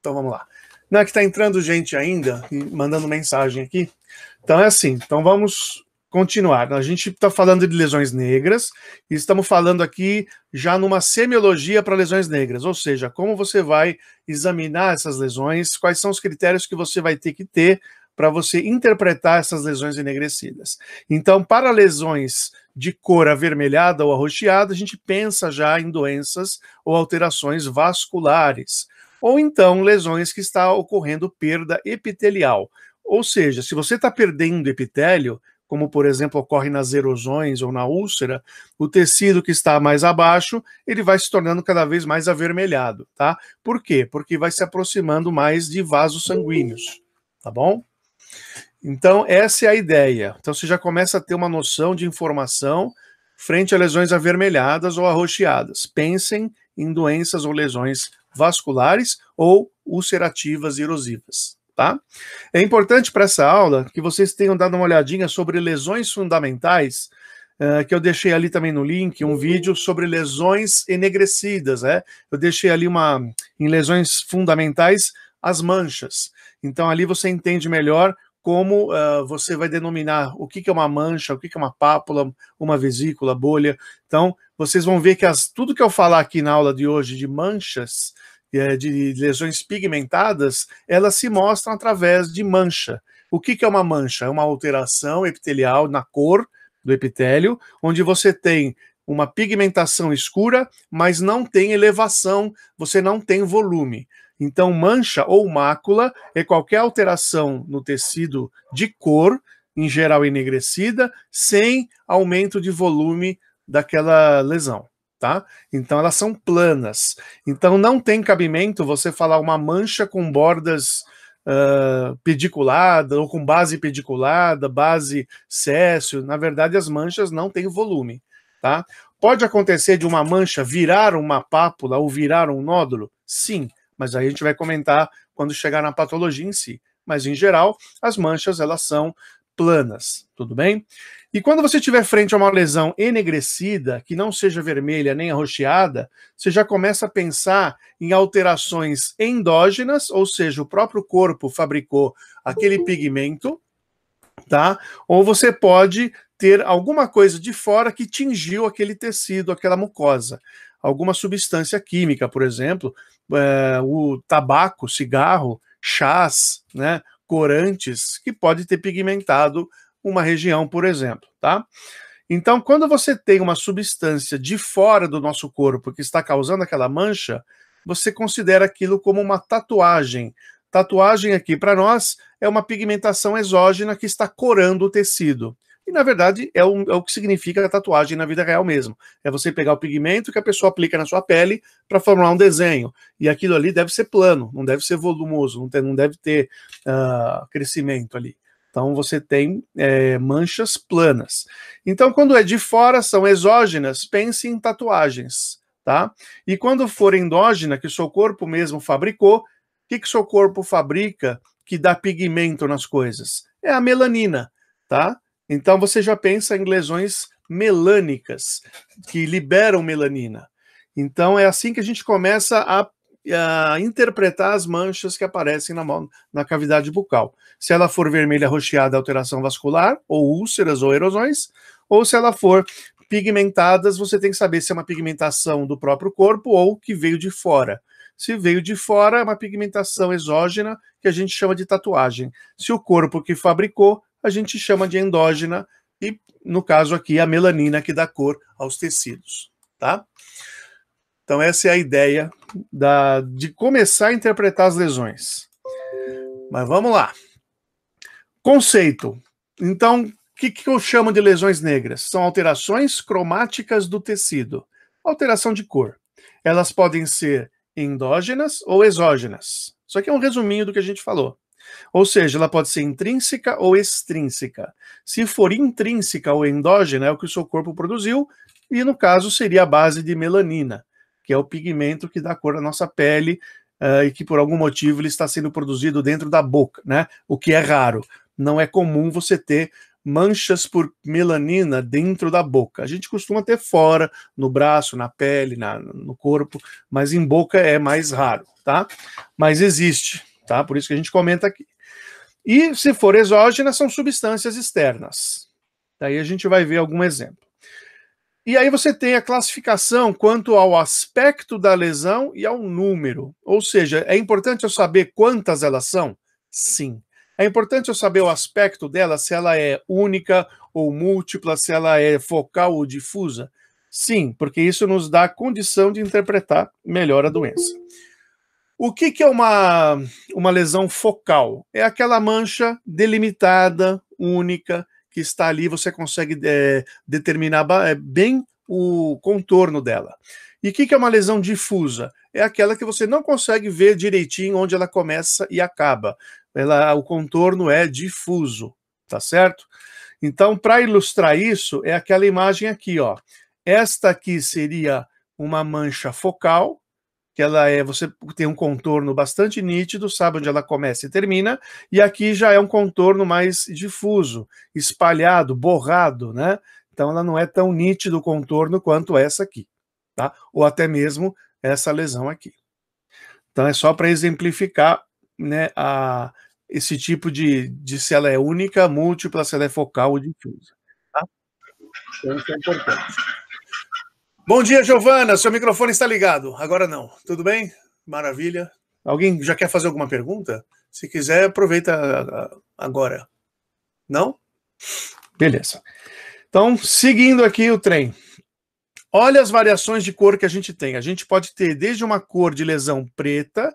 Então vamos lá. Não é que está entrando gente ainda e mandando mensagem aqui. Então é assim. Então vamos continuar. A gente está falando de lesões negras e estamos falando aqui já numa semiologia para lesões negras, ou seja, como você vai examinar essas lesões, quais são os critérios que você vai ter que ter para você interpretar essas lesões enegrecidas. Então, para lesões de cor avermelhada ou arroxeada, a gente pensa já em doenças ou alterações vasculares, ou então lesões que está ocorrendo perda epitelial. Ou seja, se você está perdendo epitélio, como por exemplo ocorre nas erosões ou na úlcera, o tecido que está mais abaixo, ele vai se tornando cada vez mais avermelhado, tá? Por quê? Porque vai se aproximando mais de vasos sanguíneos, tá bom? Então, essa é a ideia. Então, você já começa a ter uma noção de informação frente a lesões avermelhadas ou arroxeadas. Pensem em doenças ou lesões vasculares ou ulcerativas e erosivas, tá? É importante para essa aula que vocês tenham dado uma olhadinha sobre lesões fundamentais, uh, que eu deixei ali também no link, um uhum. vídeo sobre lesões enegrecidas, né? Eu deixei ali uma, em lesões fundamentais, as manchas. Então ali você entende melhor como uh, você vai denominar o que, que é uma mancha, o que, que é uma pápula, uma vesícula, bolha. Então, vocês vão ver que as, tudo que eu falar aqui na aula de hoje de manchas, eh, de lesões pigmentadas, elas se mostram através de mancha. O que, que é uma mancha? É uma alteração epitelial na cor do epitélio, onde você tem uma pigmentação escura, mas não tem elevação, você não tem volume. Então, mancha ou mácula é qualquer alteração no tecido de cor, em geral enegrecida, sem aumento de volume daquela lesão. Tá? Então elas são planas. Então não tem cabimento você falar uma mancha com bordas uh, ah, pediculada ou com base pediculada, base céssio. Na verdade, as manchas não têm volume, tá? Pode acontecer de uma mancha virar uma pápula ou virar um nódulo? Sim, mas aí a gente vai comentar quando chegar na patologia em si. Mas em geral, as manchas elas são planas, tudo bem? E quando você tiver frente a uma lesão enegrecida, que não seja vermelha nem arroxeada, você já começa a pensar em alterações endógenas, ou seja, o próprio corpo fabricou aquele uhum. pigmento, tá? Ou você pode ter alguma coisa de fora que tingiu aquele tecido, aquela mucosa. Alguma substância química, por exemplo, é, o tabaco, cigarro, chás, né, corantes, que pode ter pigmentado uma região, por exemplo, tá? Então, quando você tem uma substância de fora do nosso corpo que está causando aquela mancha, você considera aquilo como uma tatuagem. Tatuagem aqui para nós é uma pigmentação exógena que está corando o tecido. E na verdade é, é o que significa a tatuagem na vida real mesmo. É você pegar o pigmento que a pessoa aplica na sua pele para formar um desenho. E aquilo ali deve ser plano, não deve ser volumoso, não, tem, não deve ter uh, crescimento ali. Então você tem é, manchas planas. Então, quando é de fora, são exógenas, pense em tatuagens, tá? E quando for endógena, que o seu corpo mesmo fabricou, o que, que seu corpo fabrica que dá pigmento nas coisas? É a melanina, tá? Então você já pensa em lesões melânicas, que liberam melanina. Então é assim que a gente começa a, a interpretar as manchas que aparecem na, na cavidade bucal. Se ela for vermelha rocheada, alteração vascular, ou úlceras ou erosões, ou se ela for pigmentadas, você tem que saber se é uma pigmentação do próprio corpo ou que veio de fora. Se veio de fora, é uma pigmentação exógena que a gente chama de tatuagem. Se o corpo que fabricou a gente chama de endógena e, no caso aqui, a melanina que dá cor aos tecidos, tá? Então, essa é a ideia da, de começar a interpretar as lesões. Mas vamos lá. Conceito. Então, o que, que eu chamo de lesões negras? São alterações cromáticas do tecido, alteração de cor. Elas podem ser endógenas ou exógenas. Isso aqui é um resuminho do que a gente falou. Ou seja, ela pode ser intrínseca ou extrínseca. Se for intrínseca ou endógena, é o que o seu corpo produziu, e no caso seria a base de melanina, que é o pigmento que dá cor à nossa pele uh, e que por algum motivo ele está sendo produzido dentro da boca, né? O que é raro. Não é comum você ter manchas por melanina dentro da boca. A gente costuma ter fora, no braço, na pele, na, no corpo, mas em boca é mais raro, tá? Mas existe, tá? Por isso que a gente comenta aqui. E se for exógena, são substâncias externas. Daí a gente vai ver algum exemplo. E aí você tem a classificação quanto ao aspecto da lesão e ao número. Ou seja, é importante eu saber quantas elas são? Sim. É importante eu saber o aspecto dela, se ela é única ou múltipla, se ela é focal ou difusa? Sim, porque isso nos dá condição de interpretar melhor a doença. O que, que é uma, uma lesão focal? É aquela mancha delimitada, única, que está ali, você consegue é, determinar é, bem o contorno dela. E o que, que é uma lesão difusa? É aquela que você não consegue ver direitinho onde ela começa e acaba. Ela, o contorno é difuso, tá certo? Então, para ilustrar isso, é aquela imagem aqui, ó. Esta aqui seria uma mancha focal, que ela é, você tem um contorno bastante nítido, sabe onde ela começa e termina, e aqui já é um contorno mais difuso, espalhado, borrado, né? Então ela não é tão nítido o contorno quanto essa aqui, tá? Ou até mesmo essa lesão aqui. Então é só para exemplificar, né, a esse tipo de, de se ela é única, múltipla, se ela é focal ou difusa. Tá? Então, isso é importante. Bom dia, Giovana. Seu microfone está ligado. Agora não. Tudo bem? Maravilha. Alguém já quer fazer alguma pergunta? Se quiser, aproveita agora. Não? Beleza. Então, seguindo aqui o trem. Olha as variações de cor que a gente tem. A gente pode ter desde uma cor de lesão preta,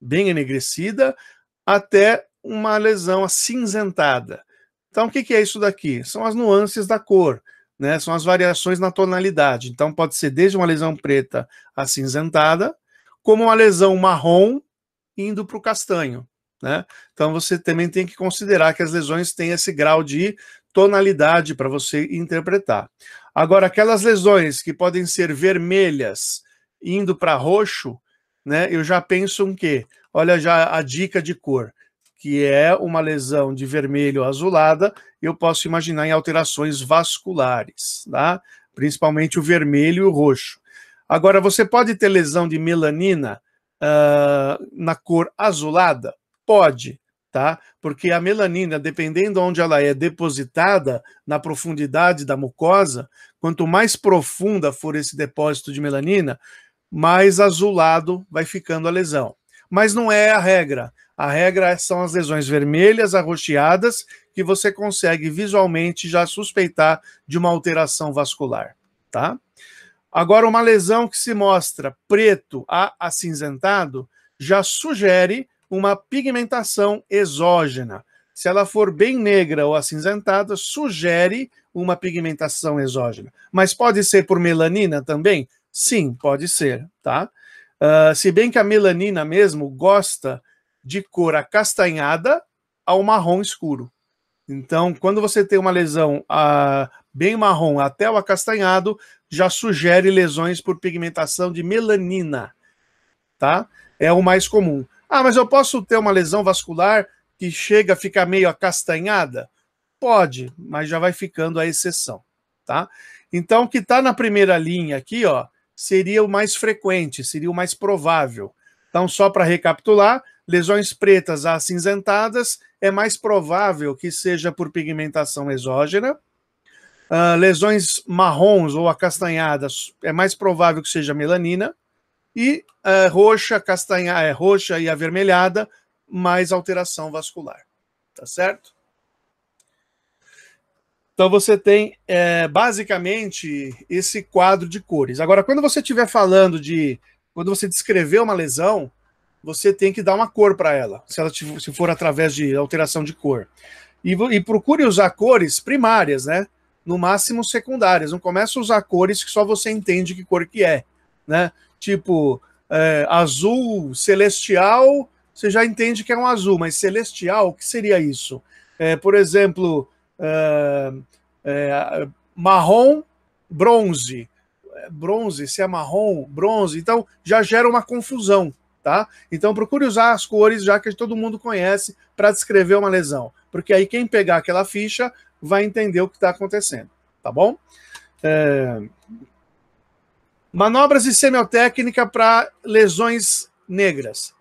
bem enegrecida, até uma lesão acinzentada. Então, o que é isso daqui? São as nuances da cor né, são as variações na tonalidade. Então, pode ser desde uma lesão preta acinzentada, como uma lesão marrom indo para o castanho. Né? Então, você também tem que considerar que as lesões têm esse grau de tonalidade para você interpretar. Agora, aquelas lesões que podem ser vermelhas indo para roxo, né, eu já penso em quê? Olha já a dica de cor, que é uma lesão de vermelho azulada eu posso imaginar em alterações vasculares, tá? principalmente o vermelho e o roxo. Agora, você pode ter lesão de melanina uh, na cor azulada? Pode, tá? Porque a melanina, dependendo onde ela é depositada, na profundidade da mucosa, quanto mais profunda for esse depósito de melanina, mais azulado vai ficando a lesão. Mas não é a regra. A regra são as lesões vermelhas, arroxeadas, que você consegue visualmente já suspeitar de uma alteração vascular, tá? Agora, uma lesão que se mostra preto a acinzentado já sugere uma pigmentação exógena. Se ela for bem negra ou acinzentada, sugere uma pigmentação exógena. Mas pode ser por melanina também? Sim, pode ser, tá? Uh, se bem que a melanina mesmo gosta de cor acastanhada ao marrom escuro. Então, quando você tem uma lesão ah, bem marrom até o acastanhado, já sugere lesões por pigmentação de melanina, tá? É o mais comum. Ah, mas eu posso ter uma lesão vascular que chega a ficar meio acastanhada? Pode, mas já vai ficando a exceção, tá? Então, o que está na primeira linha aqui, ó, seria o mais frequente, seria o mais provável. Então, só para recapitular, Lesões pretas acinzentadas é mais provável que seja por pigmentação exógena. Uh, lesões marrons ou acastanhadas é mais provável que seja melanina. E uh, roxa, castanha, é, roxa e avermelhada, mais alteração vascular. Tá certo? Então você tem é, basicamente esse quadro de cores. Agora, quando você estiver falando de. Quando você descrever uma lesão, você tem que dar uma cor para ela, se ela se for através de alteração de cor. E, e, procure usar cores primárias, né? No máximo secundárias. Não comece a usar cores que só você entende que cor que é, né? Tipo é, azul celestial, você já entende que é um azul, mas celestial, o que seria isso? É, por exemplo, é, é, marrom, bronze, é, bronze, se é marrom, bronze, então já gera uma confusão, tá? Então procure usar as cores já que todo mundo conhece para descrever uma lesão, porque aí quem pegar aquela ficha vai entender o que está acontecendo, tá bom? É... Manobras de semiotécnica para lesões negras.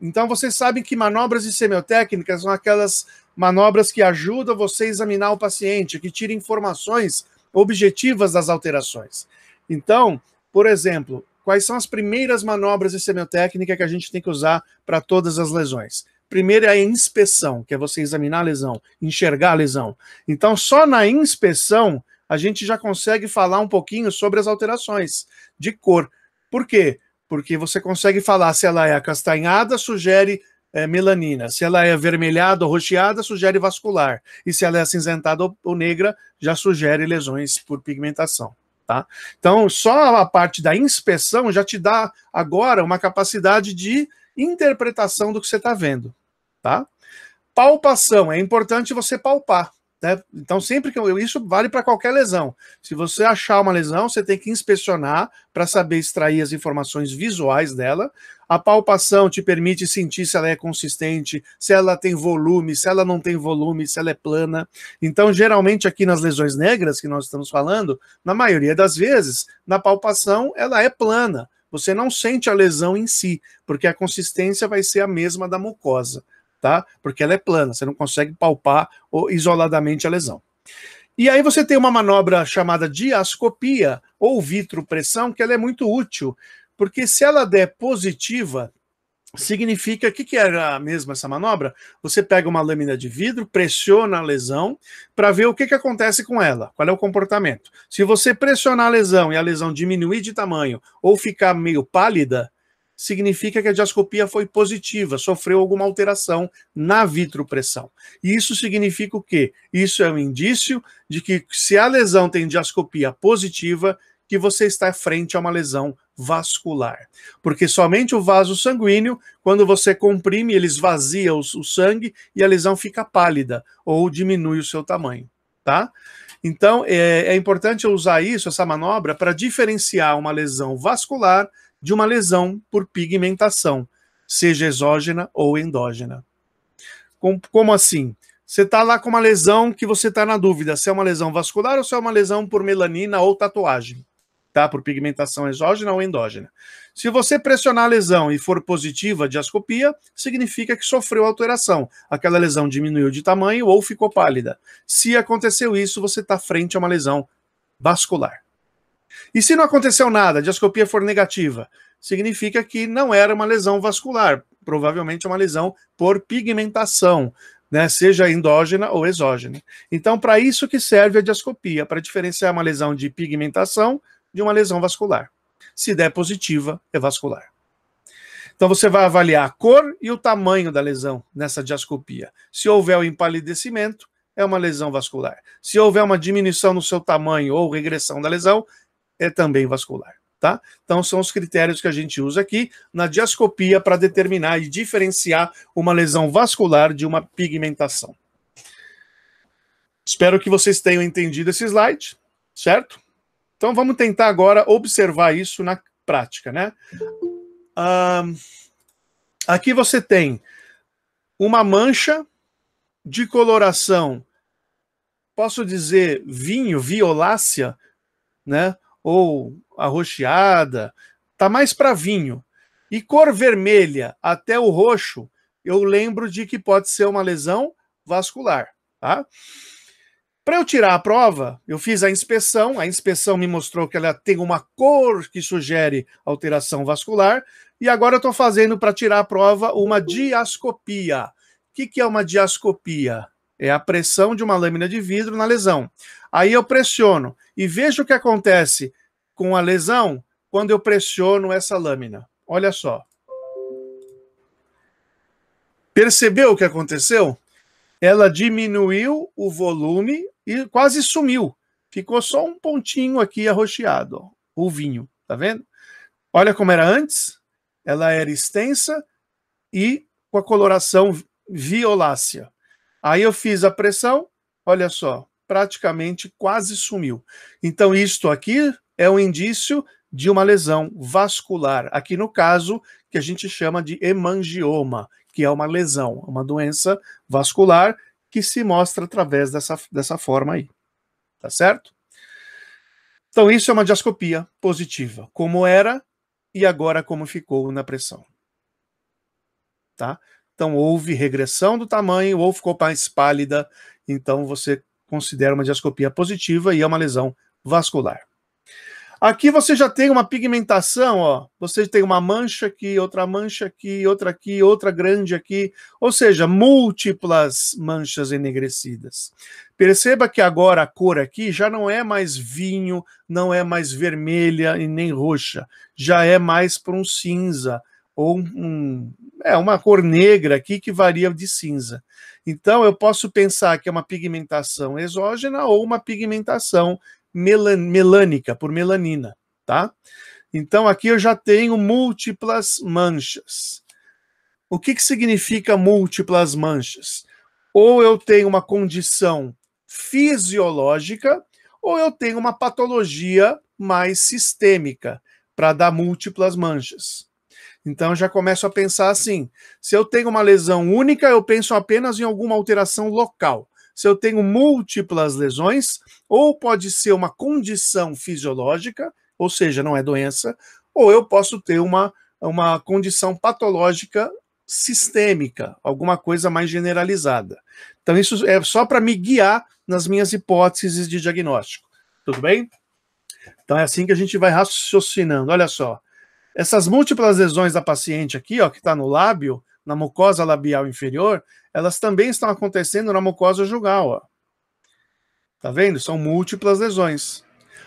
Então vocês sabem que manobras de semiotécnica são aquelas manobras que ajudam você a examinar o paciente, que tira informações objetivas das alterações. Então, por exemplo, Quais são as primeiras manobras de semiotécnica que a gente tem que usar para todas as lesões? Primeiro é a inspeção, que é você examinar a lesão, enxergar a lesão. Então, só na inspeção a gente já consegue falar um pouquinho sobre as alterações de cor. Por quê? Porque você consegue falar se ela é acastanhada, sugere é, melanina. Se ela é avermelhada ou roxeada, sugere vascular. E se ela é acinzentada ou negra, já sugere lesões por pigmentação. Tá? Então, só a parte da inspeção já te dá agora uma capacidade de interpretação do que você está vendo. Tá? Palpação, é importante você palpar. Né? Então, sempre que eu, isso vale para qualquer lesão. Se você achar uma lesão, você tem que inspecionar para saber extrair as informações visuais dela, a palpação te permite sentir se ela é consistente, se ela tem volume, se ela não tem volume, se ela é plana. Então, geralmente, aqui nas lesões negras que nós estamos falando, na maioria das vezes, na palpação, ela é plana. Você não sente a lesão em si, porque a consistência vai ser a mesma da mucosa, tá? Porque ela é plana, você não consegue palpar isoladamente a lesão. E aí você tem uma manobra chamada diascopia ou vitropressão, que ela é muito útil, porque se ela der positiva, significa o que, que era mesmo essa manobra? Você pega uma lâmina de vidro, pressiona a lesão para ver o que, que acontece com ela, qual é o comportamento. Se você pressionar a lesão e a lesão diminuir de tamanho ou ficar meio pálida, significa que a diascopia foi positiva, sofreu alguma alteração na vitropressão. E isso significa o quê? Isso é um indício de que se a lesão tem diascopia positiva, que você está frente a uma lesão vascular. Porque somente o vaso sanguíneo, quando você comprime, ele esvazia o, o sangue e a lesão fica pálida ou diminui o seu tamanho, tá? Então, é, é importante usar isso, essa manobra, para diferenciar uma lesão vascular de uma lesão por pigmentação, seja exógena ou endógena. Com, como assim? Você está lá com uma lesão que você está na dúvida se é uma lesão vascular ou se é uma lesão por melanina ou tatuagem tá? Por pigmentação exógena ou endógena. Se você pressionar a lesão e for positiva a diascopia, significa que sofreu alteração. Aquela lesão diminuiu de tamanho ou ficou pálida. Se aconteceu isso, você está frente a uma lesão vascular. E se não aconteceu nada, a diascopia for negativa, significa que não era uma lesão vascular, provavelmente é uma lesão por pigmentação, né, seja endógena ou exógena. Então, para isso que serve a diascopia, para diferenciar uma lesão de pigmentação de uma lesão vascular. Se der positiva, é vascular. Então você vai avaliar a cor e o tamanho da lesão nessa diascopia. Se houver o empalidecimento, é uma lesão vascular. Se houver uma diminuição no seu tamanho ou regressão da lesão, é também vascular. Tá? Então são os critérios que a gente usa aqui na diascopia para determinar e diferenciar uma lesão vascular de uma pigmentação. Espero que vocês tenham entendido esse slide, certo? Então vamos tentar agora observar isso na prática, né? Ah, aqui você tem uma mancha de coloração, posso dizer vinho, violácea, né? Ou arroxeada, tá mais para vinho. E cor vermelha até o roxo, eu lembro de que pode ser uma lesão vascular, tá? Para eu tirar a prova, eu fiz a inspeção, a inspeção me mostrou que ela tem uma cor que sugere alteração vascular, e agora eu estou fazendo para tirar a prova uma diascopia. O que, que é uma diascopia? É a pressão de uma lâmina de vidro na lesão. Aí eu pressiono e vejo o que acontece com a lesão quando eu pressiono essa lâmina. Olha só. Percebeu o que aconteceu? ela diminuiu o volume e quase sumiu. Ficou só um pontinho aqui arroxeado, ó, o vinho, tá vendo? Olha como era antes, ela era extensa e com a coloração violácea. Aí eu fiz a pressão, olha só, praticamente quase sumiu. Então isto aqui é um indício de uma lesão vascular, aqui no caso que a gente chama de hemangioma, que é uma lesão, uma doença vascular que se mostra através dessa, dessa forma aí. Tá certo? Então, isso é uma diascopia positiva, como era e agora como ficou na pressão. Tá? Então, houve regressão do tamanho ou ficou mais pálida, então você considera uma diascopia positiva e é uma lesão vascular. Aqui você já tem uma pigmentação, ó. Você tem uma mancha aqui, outra mancha aqui, outra aqui, outra grande aqui, ou seja, múltiplas manchas enegrecidas. Perceba que agora a cor aqui já não é mais vinho, não é mais vermelha e nem roxa, já é mais para um cinza ou um, é uma cor negra aqui que varia de cinza. Então eu posso pensar que é uma pigmentação exógena ou uma pigmentação melan melânica, por melanina, tá? Então aqui eu já tenho múltiplas manchas. O que, que significa múltiplas manchas? Ou eu tenho uma condição fisiológica, ou eu tenho uma patologia mais sistêmica para dar múltiplas manchas. Então já começo a pensar assim: se eu tenho uma lesão única, eu penso apenas em alguma alteração local se eu tenho múltiplas lesões, ou pode ser uma condição fisiológica, ou seja, não é doença, ou eu posso ter uma, uma condição patológica sistêmica, alguma coisa mais generalizada. Então, isso é só para me guiar nas minhas hipóteses de diagnóstico. Tudo bem? Então, é assim que a gente vai raciocinando. Olha só. Essas múltiplas lesões da paciente aqui, ó, que está no lábio, na mucosa labial inferior, elas também estão acontecendo na mucosa jugal. Ó. Tá vendo? São múltiplas lesões.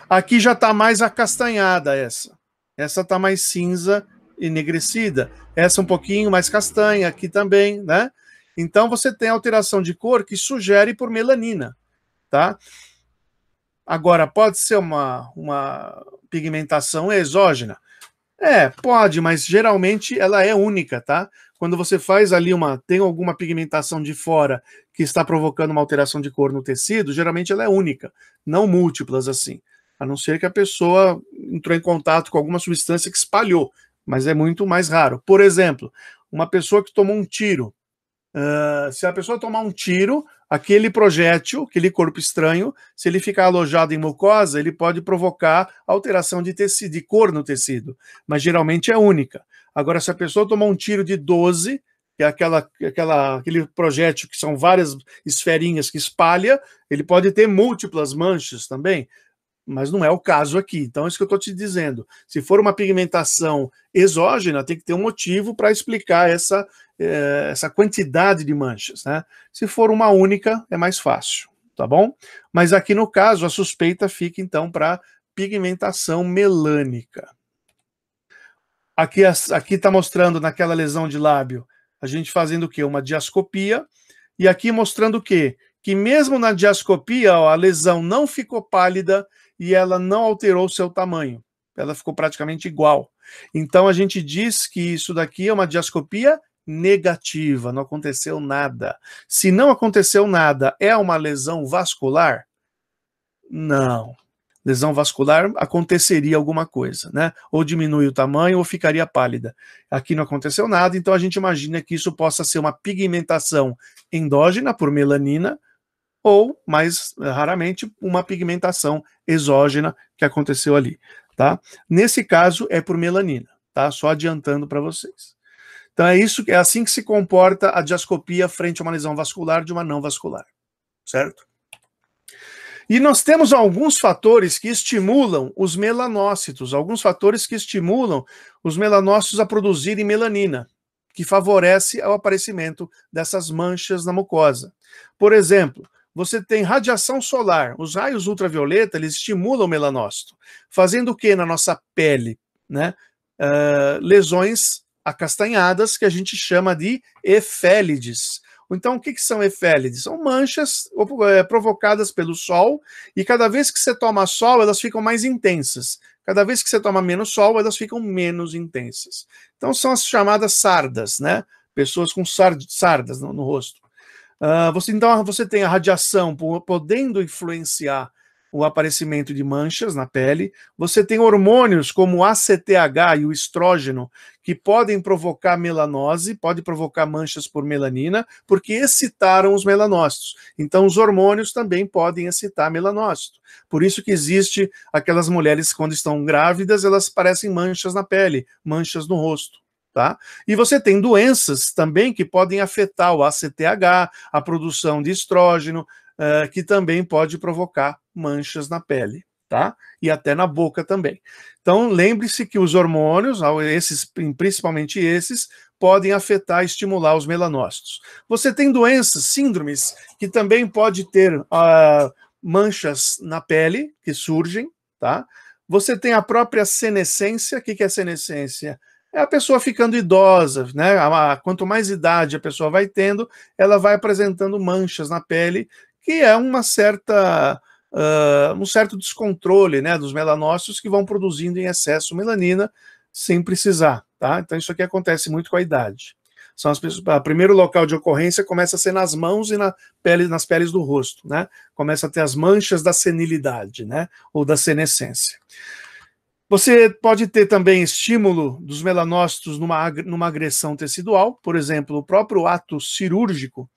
Aqui já está mais acastanhada essa. Essa está mais cinza, enegrecida. Essa um pouquinho mais castanha, aqui também, né? Então você tem alteração de cor que sugere por melanina, tá? Agora, pode ser uma, uma pigmentação exógena? É, pode, mas geralmente ela é única, tá? Quando você faz ali uma, tem alguma pigmentação de fora que está provocando uma alteração de cor no tecido, geralmente ela é única, não múltiplas assim. A não ser que a pessoa entrou em contato com alguma substância que espalhou, mas é muito mais raro. Por exemplo, uma pessoa que tomou um tiro. Uh, se a pessoa tomar um tiro, aquele projétil, aquele corpo estranho, se ele ficar alojado em mucosa, ele pode provocar alteração de, tecido, de cor no tecido, mas geralmente é única. Agora, se a pessoa tomar um tiro de 12, que é aquela, aquela, aquele projétil que são várias esferinhas que espalha, ele pode ter múltiplas manchas também, mas não é o caso aqui. Então, é isso que eu estou te dizendo. Se for uma pigmentação exógena, tem que ter um motivo para explicar essa, é, essa quantidade de manchas. Né? Se for uma única, é mais fácil, tá bom? Mas aqui no caso, a suspeita fica então para pigmentação melânica. Aqui aqui está mostrando naquela lesão de lábio, a gente fazendo o quê? Uma diascopia. E aqui mostrando o quê? Que mesmo na diascopia, ó, a lesão não ficou pálida e ela não alterou seu tamanho. Ela ficou praticamente igual. Então a gente diz que isso daqui é uma diascopia negativa, não aconteceu nada. Se não aconteceu nada, é uma lesão vascular? Não, lesão vascular, aconteceria alguma coisa, né? Ou diminui o tamanho ou ficaria pálida. Aqui não aconteceu nada, então a gente imagina que isso possa ser uma pigmentação endógena por melanina ou, mais raramente, uma pigmentação exógena que aconteceu ali, tá? Nesse caso é por melanina, tá? Só adiantando para vocês. Então é isso, é assim que se comporta a diascopia frente a uma lesão vascular de uma não vascular, certo? E nós temos alguns fatores que estimulam os melanócitos, alguns fatores que estimulam os melanócitos a produzirem melanina, que favorece o aparecimento dessas manchas na mucosa. Por exemplo, você tem radiação solar. Os raios ultravioleta eles estimulam o melanócito, fazendo o que na nossa pele? Né? Uh, lesões acastanhadas que a gente chama de efélides. Então, o que, que são efélides? São manchas é, provocadas pelo sol, e cada vez que você toma sol, elas ficam mais intensas. Cada vez que você toma menos sol, elas ficam menos intensas. Então, são as chamadas sardas, né? Pessoas com sardas no, no rosto. Uh, você, então, você tem a radiação podendo influenciar o aparecimento de manchas na pele. Você tem hormônios como o ACTH e o estrógeno que podem provocar melanose, pode provocar manchas por melanina, porque excitaram os melanócitos. Então, os hormônios também podem excitar melanócito. Por isso que existe aquelas mulheres quando estão grávidas, elas parecem manchas na pele, manchas no rosto. Tá? E você tem doenças também que podem afetar o ACTH, a produção de estrógeno, uh, que também pode provocar manchas na pele, tá? E até na boca também. Então, lembre-se que os hormônios, esses, principalmente esses, podem afetar e estimular os melanócitos. Você tem doenças, síndromes, que também pode ter uh, manchas na pele que surgem, tá? Você tem a própria senescência. O que, que é senescência? é a pessoa ficando idosa, né? Quanto mais idade a pessoa vai tendo, ela vai apresentando manchas na pele, que é uma certa uh, um certo descontrole né, dos melanócitos que vão produzindo em excesso melanina sem precisar. Tá? Então, isso aqui acontece muito com a idade. São as pessoas, o primeiro local de ocorrência começa a ser nas mãos e na pele, nas peles do rosto, né? Começa a ter as manchas da senilidade, né? Ou da senescência. Você pode ter também estímulo dos melanócitos numa, numa agressão tecidual, por exemplo, o próprio ato cirúrgico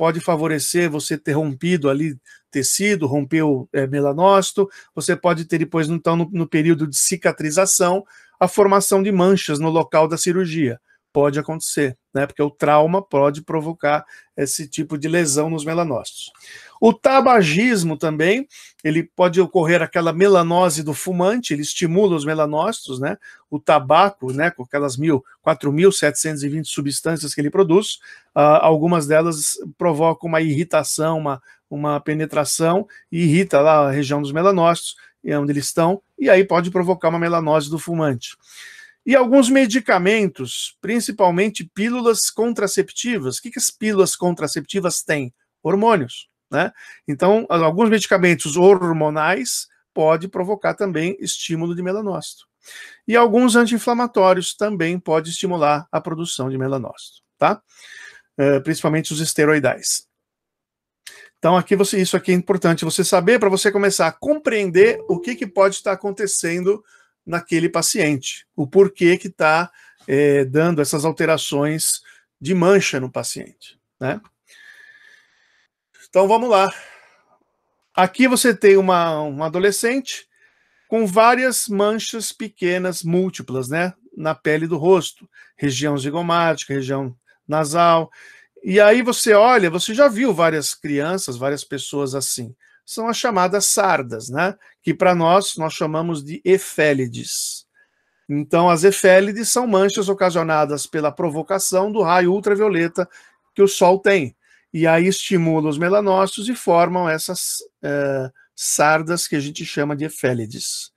pode favorecer você ter rompido ali tecido, rompeu é, eh, melanócito, você pode ter depois, então, no, no período de cicatrização, a formação de manchas no local da cirurgia pode acontecer, né? Porque o trauma pode provocar esse tipo de lesão nos melanócitos. O tabagismo também, ele pode ocorrer aquela melanose do fumante, ele estimula os melanócitos, né? O tabaco, né? Com aquelas mil, 4.720 substâncias que ele produz, uh, algumas delas provocam uma irritação, uma, uma penetração e irrita lá a região dos melanócitos, é onde eles estão, e aí pode provocar uma melanose do fumante. E alguns medicamentos, principalmente pílulas contraceptivas. O que, que as pílulas contraceptivas têm? Hormônios. Né? Então, alguns medicamentos hormonais pode provocar também estímulo de melanócito. E alguns anti-inflamatórios também pode estimular a produção de melanócito, tá? Uh, principalmente os esteroidais. Então, aqui você, isso aqui é importante você saber para você começar a compreender o que, que pode estar acontecendo naquele paciente, o porquê que está é, dando essas alterações de mancha no paciente. Né? Então vamos lá. Aqui você tem uma, uma adolescente com várias manchas pequenas, múltiplas, né? Na pele do rosto, região zigomática, região nasal. E aí você olha, você já viu várias crianças, várias pessoas assim são as chamadas sardas, né? que para nós nós chamamos de efélides. Então, as efélides são manchas ocasionadas pela provocação do raio ultravioleta que o Sol tem. E aí estimula os melanócitos e formam essas é, sardas que a gente chama de efélides.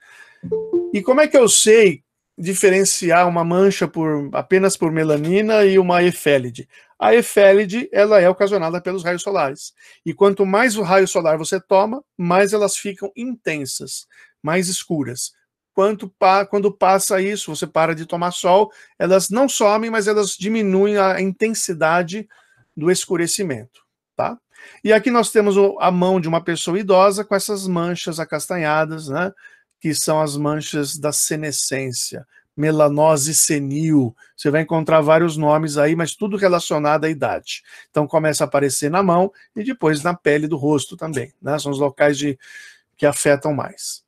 E como é que eu sei diferenciar uma mancha por, apenas por melanina e uma efélide. A efélide ela é ocasionada pelos raios solares. E quanto mais o raio solar você toma, mais elas ficam intensas, mais escuras. Quanto pa, quando passa isso, você para de tomar sol, elas não somem, mas elas diminuem a intensidade do escurecimento, tá? E aqui nós temos a mão de uma pessoa idosa com essas manchas acastanhadas, né? que são as manchas da senescência, melanose senil. Você vai encontrar vários nomes aí, mas tudo relacionado à idade. Então começa a aparecer na mão e depois na pele do rosto também. Né? São os locais de, que afetam mais.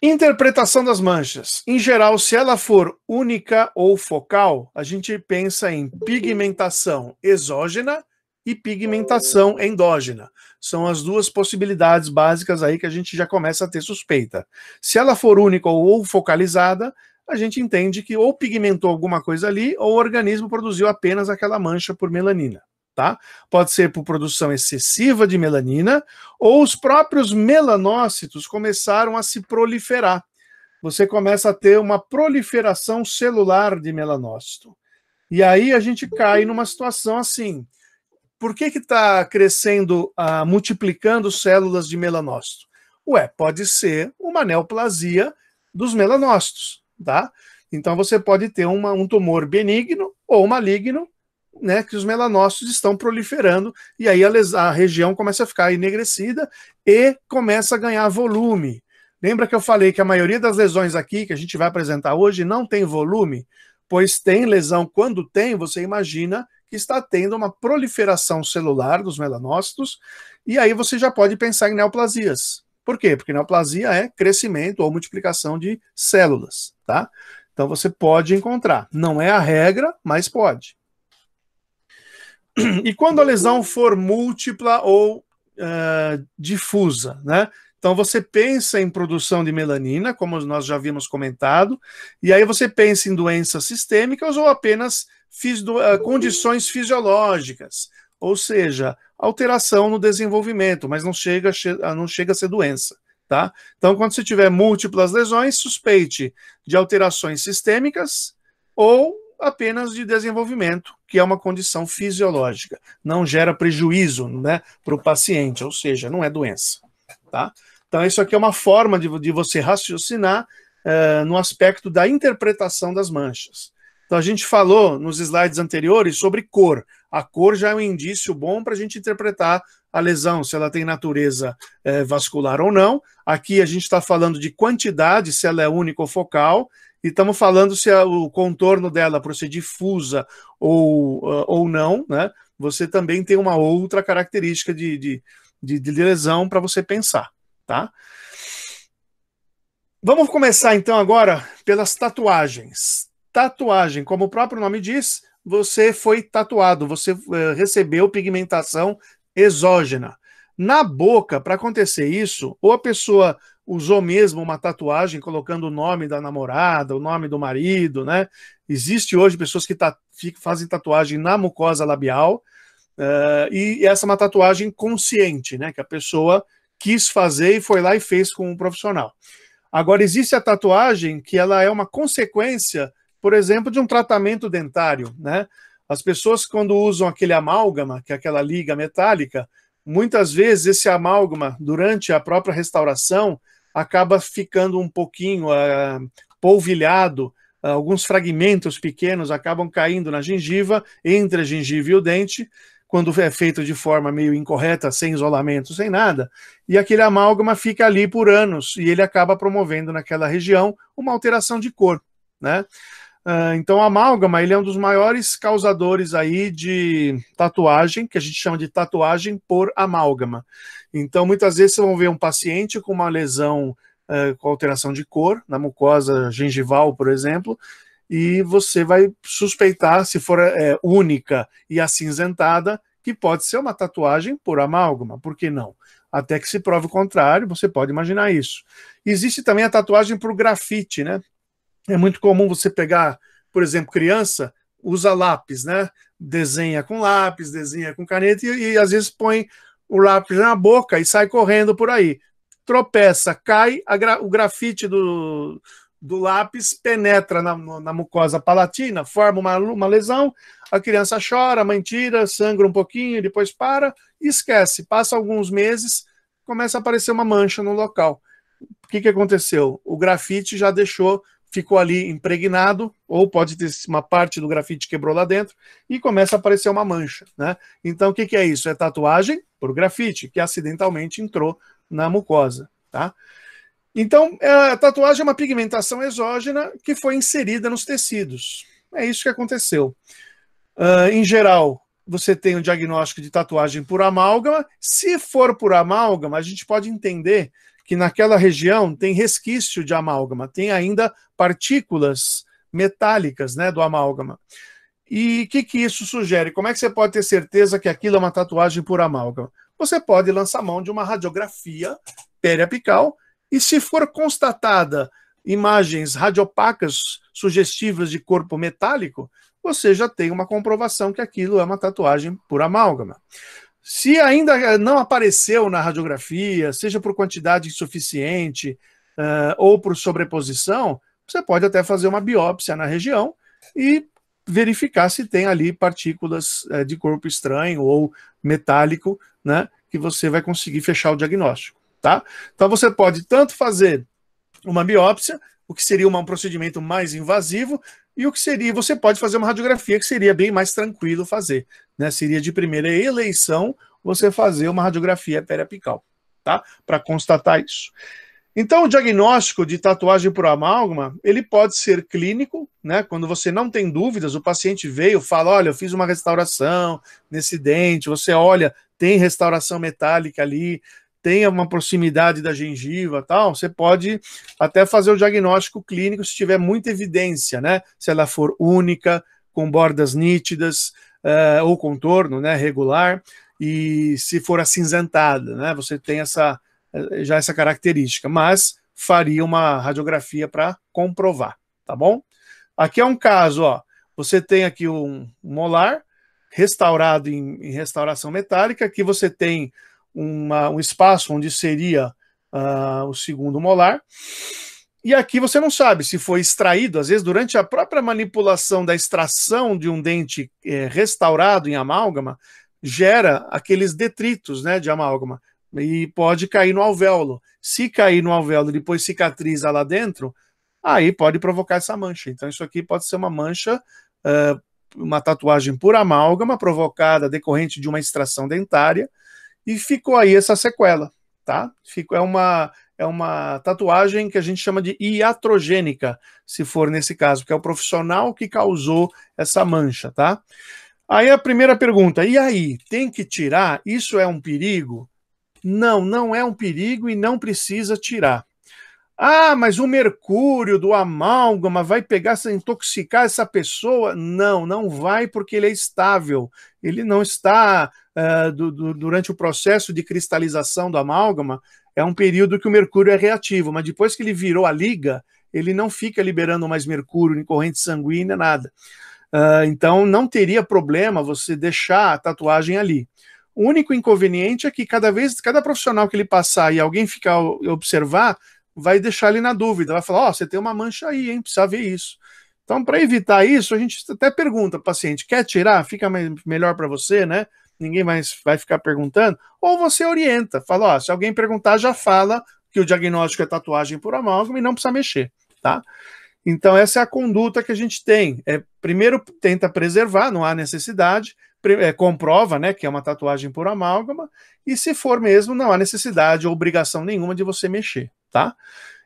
Interpretação das manchas. Em geral, se ela for única ou focal, a gente pensa em pigmentação exógena e pigmentação endógena. São as duas possibilidades básicas aí que a gente já começa a ter suspeita. Se ela for única ou focalizada, a gente entende que ou pigmentou alguma coisa ali ou o organismo produziu apenas aquela mancha por melanina. Tá? Pode ser por produção excessiva de melanina ou os próprios melanócitos começaram a se proliferar. Você começa a ter uma proliferação celular de melanócito. E aí a gente cai numa situação assim por que está crescendo, ah, multiplicando células de melanócito? Ué, pode ser uma neoplasia dos melanócitos, tá? Então você pode ter uma, um tumor benigno ou maligno, né, que os melanócitos estão proliferando e aí a, a região começa a ficar enegrecida e começa a ganhar volume. Lembra que eu falei que a maioria das lesões aqui que a gente vai apresentar hoje não tem volume? Pois tem lesão, quando tem, você imagina que está tendo uma proliferação celular dos melanócitos, e aí você já pode pensar em neoplasias. Por quê? Porque neoplasia é crescimento ou multiplicação de células, tá? Então você pode encontrar. Não é a regra, mas pode. E quando a lesão for múltipla ou uh, difusa, né? Então você pensa em produção de melanina, como nós já havíamos comentado, e aí você pensa em doenças sistêmicas ou apenas eh, condições fisiológicas, ou seja, alteração no desenvolvimento, mas não chega, não chega a ser doença. Tá? Então, quando você tiver múltiplas lesões, suspeite de alterações sistêmicas ou apenas de desenvolvimento, que é uma condição fisiológica, não gera prejuízo né, para o paciente, ou seja, não é doença. Tá? Então, isso aqui é uma forma de, de você raciocinar uh, no aspecto da interpretação das manchas. Então, a gente falou nos slides anteriores sobre cor. A cor já é um indício bom para a gente interpretar a lesão, se ela tem natureza é, vascular ou não. Aqui a gente está falando de quantidade, se ela é única ou focal, e estamos falando se a, o contorno dela, por ser difusa ou, uh, ou não, né? Você também tem uma outra característica de, de, de, de lesão para você pensar, tá? Vamos começar então agora pelas tatuagens tatuagem. Como o próprio nome diz, você foi tatuado, você eh, recebeu pigmentação exógena. Na boca, para acontecer isso, ou a pessoa usou mesmo uma tatuagem colocando o nome da namorada, o nome do marido, né? Existe hoje pessoas que fazem tatuagem na mucosa labial, uh, e essa é uma tatuagem consciente, né? Que a pessoa quis fazer e foi lá e fez com um profissional. Agora, existe a tatuagem que ela é uma consequência por exemplo, de um tratamento dentário, né? As pessoas, quando usam aquele amálgama, que é aquela liga metálica, muitas vezes esse amálgama, durante a própria restauração, acaba ficando um pouquinho uh, polvilhado, uh, alguns fragmentos pequenos acabam caindo na gengiva, entre a gengiva e o dente, quando é feito de forma meio incorreta, sem isolamento, sem nada, e aquele amálgama fica ali por anos e ele acaba promovendo naquela região uma alteração de cor, né? Ah, então, o amálgama ele é um dos maiores causadores aí de tatuagem, que a gente chama de tatuagem por amálgama. Então, muitas vezes vocês vão ver um paciente com uma lesão uh, com alteração de cor, na mucosa gengival, por exemplo, e você vai suspeitar, se for é, única e acinzentada, que pode ser uma tatuagem por amálgama, por que não? Até que se prove o contrário, você pode imaginar isso. Existe também a tatuagem por grafite, né? É muito comum você pegar, por exemplo, criança, usa lápis, né? Desenha com lápis, desenha com caneta e, e às vezes põe o lápis na boca e sai correndo por aí. Tropeça, cai, gra o grafite do, do lápis penetra na, na, mucosa palatina, forma uma, uma lesão, a criança chora, mentira, sangra um pouquinho, depois para, esquece. Passa alguns meses, começa a aparecer uma mancha no local. O que, que aconteceu? O grafite já deixou ficou ali impregnado, ou pode ter uma parte do grafite quebrou lá dentro e começa a aparecer uma mancha, né? Então o que, que é isso? É tatuagem por grafite que acidentalmente entrou na mucosa, tá? Então é, a tatuagem é uma pigmentação exógena que foi inserida nos tecidos. É isso que aconteceu. Uh, em geral, você tem o diagnóstico de tatuagem por amálgama. Se for por amálgama, a gente pode entender que naquela região tem resquício de amálgama, tem ainda partículas metálicas né, do amálgama. E o que, que isso sugere? Como é que você pode ter certeza que aquilo é uma tatuagem por amálgama? Você pode lançar mão de uma radiografia periapical e, se for constatada imagens radiopacas sugestivas de corpo metálico, você já tem uma comprovação que aquilo é uma tatuagem por amálgama. Se ainda eh, não apareceu na radiografia, seja por quantidade insuficiente uh, ou por sobreposição, você pode até fazer uma biópsia na região e verificar se tem ali partículas uh, de corpo estranho ou metálico, né, que você vai conseguir fechar o diagnóstico, tá? Então você pode tanto fazer uma biópsia o que seria um procedimento mais invasivo e o que seria, você pode fazer uma radiografia que seria bem mais tranquilo fazer, né? Seria de primeira eleição você fazer uma radiografia periapical, tá? Para constatar isso. Então, o diagnóstico de tatuagem por amálgama, ele pode ser clínico, né? Quando você não tem dúvidas, o paciente veio, fala, olha, eu fiz uma restauração nesse dente, você olha, tem restauração metálica ali, tenha uma proximidade da gengiva tal, você pode até fazer o diagnóstico clínico se tiver muita evidência, né? Se ela for única, com bordas nítidas uh, ou contorno, né? Regular e se for acinzentada, né? Você tem essa eh, já essa característica, mas faria uma radiografia para comprovar, tá bom? Aqui é um caso, ó. Você tem aqui um molar restaurado em, em restauração metálica, aqui você tem uma, um espaço onde seria uh, o segundo molar. E aqui você não sabe se foi extraído, às vezes, durante a própria manipulação da extração de um dente eh, restaurado em amálgama, gera aqueles detritos né, de amálgama e pode cair no alvéolo. Se cair no alvéolo e depois cicatriza lá dentro, aí pode provocar essa mancha. Então, isso aqui pode ser uma mancha, ah, uma tatuagem por amálgama provocada decorrente de uma extração dentária e ficou aí essa sequela, tá? Ficou, é uma é uma tatuagem que a gente chama de iatrogênica, se for nesse caso, que é o profissional que causou essa mancha, tá? Aí a primeira pergunta, e aí, tem que tirar? Isso é um perigo? Não, não é um perigo e não precisa tirar. Ah, mas o mercúrio do amálgama vai pegar, se intoxicar essa pessoa? Não, não vai porque ele é estável. Ele não está uh, do, do, durante o processo de cristalização do amálgama, é um período que o mercúrio é reativo, mas depois que ele virou a liga, ele não fica liberando mais mercúrio em corrente sanguínea, nada. Uh, então não teria problema você deixar a tatuagem ali. O único inconveniente é que cada vez, cada profissional que ele passar e alguém ficar observar, vai deixar ele na dúvida, vai falar: Ó, oh, você tem uma mancha aí, hein? Precisa ver isso. Então, para evitar isso, a gente até pergunta paciente: quer tirar? Fica melhor para você, né? ninguém mais vai ficar perguntando, ou você orienta, fala, ó, se alguém perguntar, já fala que o diagnóstico é tatuagem por amálgama e não precisa mexer, tá? Então essa é a conduta que a gente tem. É, primeiro tenta preservar, não há necessidade, é, comprova, né, que é uma tatuagem por amálgama e se for mesmo, não há necessidade ou obrigação nenhuma de você mexer, tá?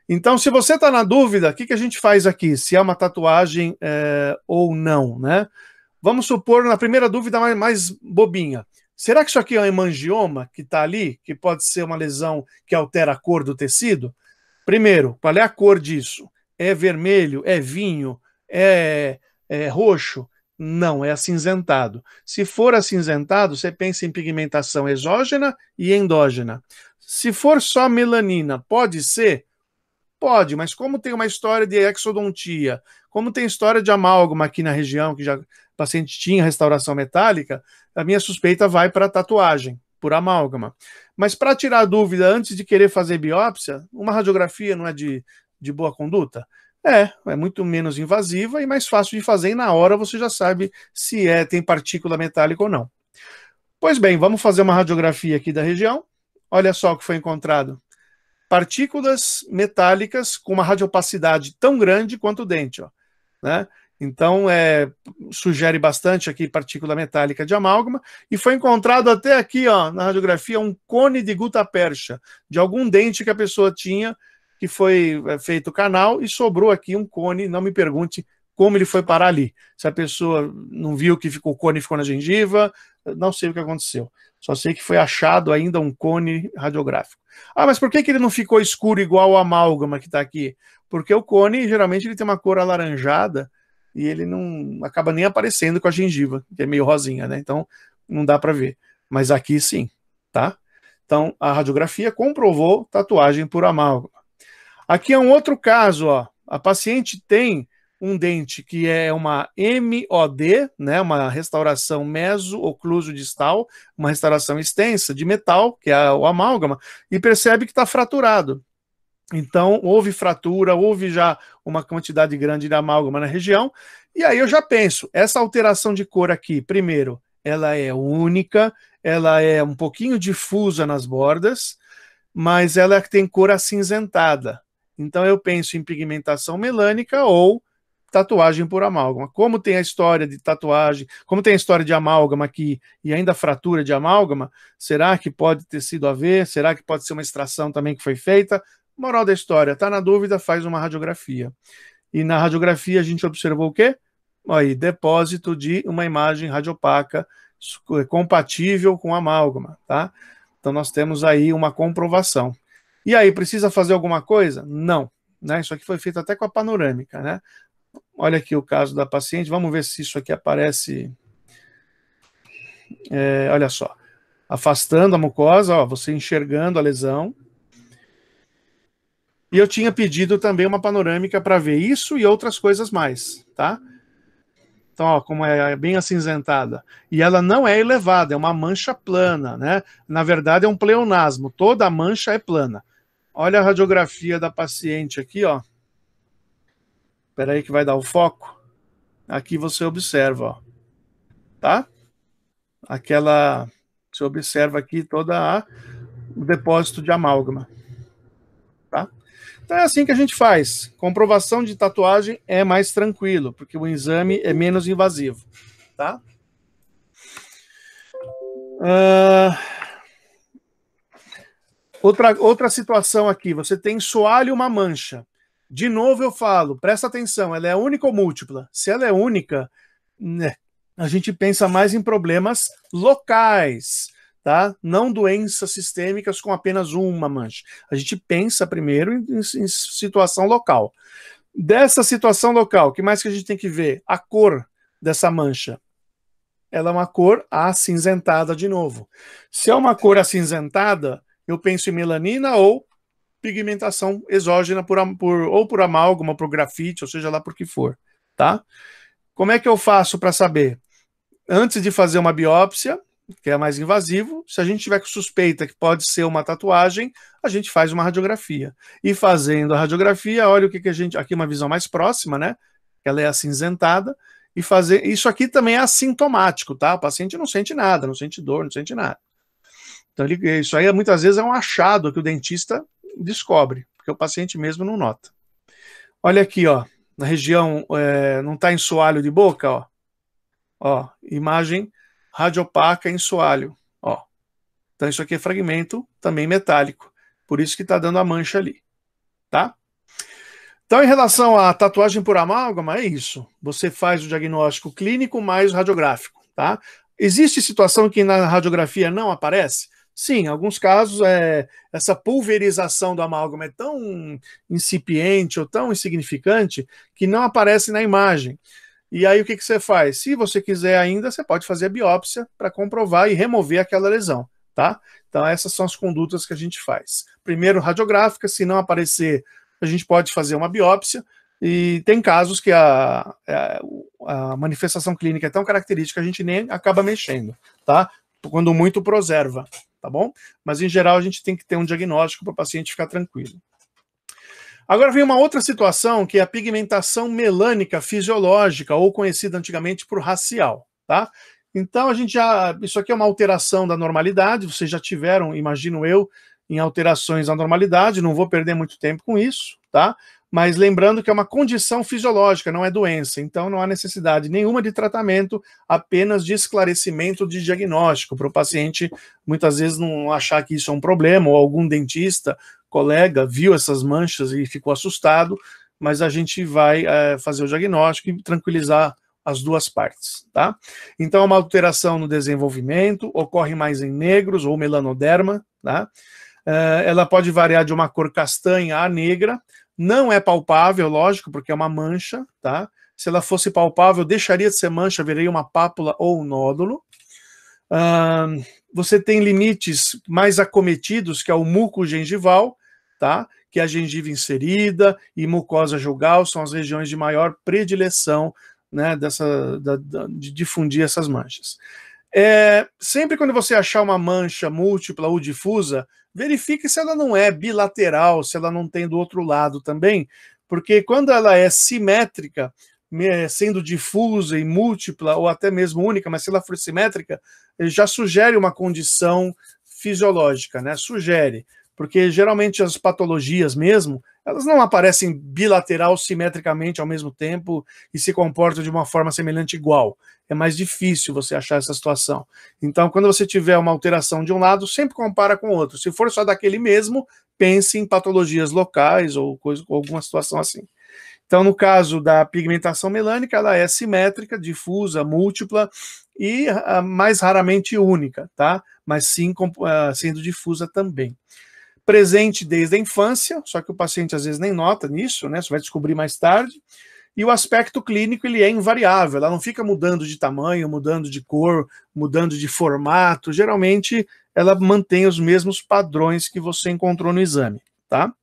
Então, se você está na dúvida, o que, que a gente faz aqui? Se é uma tatuagem é, ou não, né? Vamos supor, na primeira dúvida mais, mais bobinha. Será que isso aqui é um hemangioma que está ali, que pode ser uma lesão que altera a cor do tecido? Primeiro, qual é a cor disso? É vermelho? É vinho? É, é roxo? Não, é acinzentado. Se for acinzentado, você pensa em pigmentação exógena e endógena. Se for só melanina, pode ser? Pode, mas como tem uma história de exodontia, como tem história de amálgama aqui na região, que já o paciente tinha restauração metálica, a minha suspeita vai para tatuagem, por amálgama. Mas para tirar a dúvida, antes de querer fazer biópsia, uma radiografia não é de, de boa conduta? É, é muito menos invasiva e mais fácil de fazer, e na hora você já sabe se é tem partícula metálica ou não. Pois bem, vamos fazer uma radiografia aqui da região. Olha só o que foi encontrado. Partículas metálicas com uma radiopacidade tão grande quanto o dente. Ó né? Então, é, sugere bastante aqui partícula metálica de amálgama. E foi encontrado até aqui, ó, na radiografia, um cone de gutapercha, de algum dente que a pessoa tinha, que foi é, feito o canal, e sobrou aqui um cone. Não me pergunte como ele foi parar ali. Se a pessoa não viu que ficou o cone ficou na gengiva, não sei o que aconteceu. Só sei que foi achado ainda um cone radiográfico. Ah, mas por que, que ele não ficou escuro igual o amálgama que está aqui? porque o cone geralmente ele tem uma cor alaranjada e ele não acaba nem aparecendo com a gengiva, que é meio rosinha, né? Então não dá para ver. Mas aqui sim, tá? Então a radiografia comprovou tatuagem por amálgama. Aqui é um outro caso, ó. A paciente tem um dente que é uma MOD, né, uma restauração meso-ocluso distal, uma restauração extensa de metal, que é o amálgama, e percebe que está fraturado. Então, houve fratura, houve já uma quantidade grande de amálgama na região. E aí eu já penso, essa alteração de cor aqui, primeiro, ela é única, ela é um pouquinho difusa nas bordas, mas ela tem cor acinzentada. Então eu penso em pigmentação melânica ou tatuagem por amálgama. Como tem a história de tatuagem, como tem a história de amálgama aqui e ainda fratura de amálgama, será que pode ter sido a ver? Será que pode ser uma extração também que foi feita? Moral da história, tá na dúvida, faz uma radiografia. E na radiografia a gente observou o quê? Aí, depósito de uma imagem radiopaca eh, compatível com amálgama, tá? Então nós temos aí uma comprovação. E aí, precisa fazer alguma coisa? Não. Né? Isso aqui foi feito até com a panorâmica, né? Olha aqui o caso da paciente, vamos ver se isso aqui aparece. É, olha só, afastando a mucosa, ó, você enxergando a lesão, e eu tinha pedido também uma panorâmica para ver isso e outras coisas mais, tá? Então, ó, como é, é, bem acinzentada. E ela não é elevada, é uma mancha plana, né? Na verdade, é um pleonasmo. Toda mancha é plana. Olha a radiografia da paciente aqui, ó. Espera aí que vai dar o foco. Aqui você observa, ó. Tá? Aquela... Você observa aqui toda a... o depósito de amálgama. Então é assim que a gente faz. Comprovação de tatuagem é mais tranquilo, porque o exame é menos invasivo, tá? Uh... Outra, outra situação aqui, você tem soalho uma mancha. De novo eu falo, presta atenção, ela é única ou múltipla? Se ela é única, né, a gente pensa mais em problemas locais tá? Não doenças sistêmicas com apenas uma mancha. A gente pensa primeiro em, em, em situação local. Dessa situação local, o que mais que a gente tem que ver? A cor dessa mancha. Ela é uma cor acinzentada de novo. Se é uma cor acinzentada, eu penso em melanina ou pigmentação exógena por, por ou por amálgama, por grafite, ou seja lá por que for, tá? Como é que eu faço para saber? Antes de fazer uma biópsia, que é mais invasivo. Se a gente tiver suspeita que pode ser uma tatuagem, a gente faz uma radiografia. E fazendo a radiografia, olha o que, que a gente. Aqui uma visão mais próxima, né? Ela é acinzentada. E fazer. Isso aqui também é assintomático, tá? O paciente não sente nada, não sente dor, não sente nada. Então, ele... isso aí muitas vezes é um achado que o dentista descobre, porque o paciente mesmo não nota. Olha aqui, ó. Na região, é... não está em soalho de boca, ó. Ó, imagem radiopaca em soalho. Ó. Então isso aqui é fragmento também metálico. Por isso que está dando a mancha ali. Tá? Então, em relação à tatuagem por amálgama, é isso. Você faz o diagnóstico clínico mais radiográfico, tá? Existe situação que na radiografia não aparece? Sim, em alguns casos é, essa pulverização do amálgama é tão incipiente ou tão insignificante que não aparece na imagem. E aí o que, que você faz? Se você quiser ainda, você pode fazer a biópsia para comprovar e remover aquela lesão, tá? Então essas são as condutas que a gente faz. Primeiro radiográfica, se não aparecer, a gente pode fazer uma biópsia. E tem casos que a, a, é, a manifestação clínica é tão característica que a gente nem acaba mexendo, tá? Quando muito, preserva, tá bom? Mas em geral a gente tem que ter um diagnóstico para o paciente ficar tranquilo. Agora vem uma outra situação que é a pigmentação melânica fisiológica, ou conhecida antigamente por racial, tá? Então a gente já. Isso aqui é uma alteração da normalidade, vocês já tiveram, imagino eu, em alterações à normalidade, não vou perder muito tempo com isso, tá? Mas lembrando que é uma condição fisiológica, não é doença, então não há necessidade nenhuma de tratamento, apenas de esclarecimento de diagnóstico, para o paciente muitas vezes não achar que isso é um problema, ou algum dentista colega viu essas manchas e ficou assustado, mas a gente vai é, fazer o diagnóstico e tranquilizar as duas partes, tá? Então, é uma alteração no desenvolvimento ocorre mais em negros ou melanoderma, tá? É, ela pode variar de uma cor castanha a negra, não é palpável, lógico, porque é uma mancha, tá? Se ela fosse palpável, deixaria de ser mancha, viria uma pápula ou um nódulo. você tem limites mais acometidos, que é o muco gengival, tá? Que é a gengiva inserida e mucosa jugal são as regiões de maior predileção, né, dessa, da, da, de difundir essas manchas. É, sempre quando você achar uma mancha múltipla ou difusa, verifique se ela não é bilateral, se ela não tem do outro lado também, porque quando ela é simétrica, sendo difusa e múltipla ou até mesmo única, mas se ela for simétrica, já sugere uma condição fisiológica, né? Sugere porque geralmente as patologias mesmo, elas não aparecem bilateral simetricamente ao mesmo tempo e se comportam de uma forma semelhante igual. É mais difícil você achar essa situação. Então, quando você tiver uma alteração de um lado, sempre compara com o outro. Se for só daquele mesmo, pense em patologias locais ou coisa, alguma situação assim. Então, no caso da pigmentação melânica, ela é simétrica, difusa, múltipla e ah, mais raramente única, tá? Mas sim ah, sendo difusa também presente desde a infância, só que o paciente às vezes nem nota nisso, né? Você vai descobrir mais tarde. E o aspecto clínico ele é invariável, ela não fica mudando de tamanho, mudando de cor, mudando de formato. Geralmente ela mantém os mesmos padrões que você encontrou no exame, tá?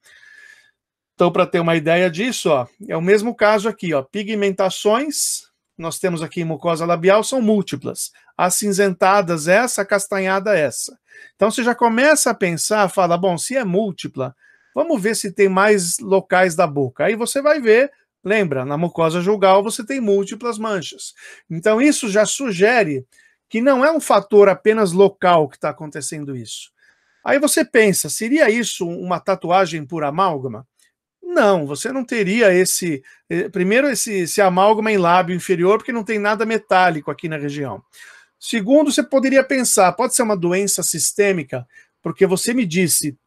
Então, para ter uma ideia disso, ó, é o mesmo caso aqui, ó, pigmentações nós temos aqui em mucosa labial são múltiplas. Acinzentadas essa, castanhada essa. Então você já começa a pensar, fala, bom, se é múltipla, vamos ver se tem mais locais da boca. Aí você vai ver, lembra, na mucosa julgal você tem múltiplas manchas. Então isso já sugere que não é um fator apenas local que está acontecendo isso. Aí você pensa, seria isso uma tatuagem por amálgama? Não, você não teria esse. Eh, primeiro, esse, esse amálgama em lábio inferior, porque não tem nada metálico aqui na região. Segundo, você poderia pensar, pode ser uma doença sistêmica, porque você me disse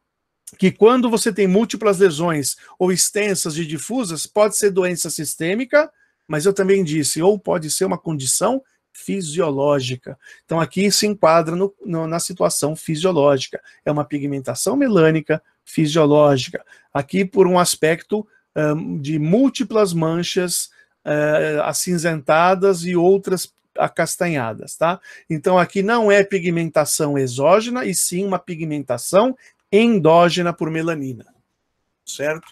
que quando você tem múltiplas lesões ou extensas e difusas, pode ser doença sistêmica, mas eu também disse, ou pode ser uma condição fisiológica. Então aqui se enquadra no, no, na situação fisiológica. É uma pigmentação melânica fisiológica. Aqui por um aspecto um, de múltiplas manchas uh, acinzentadas e outras acastanhadas, tá? Então aqui não é pigmentação exógena e sim uma pigmentação endógena por melanina, certo?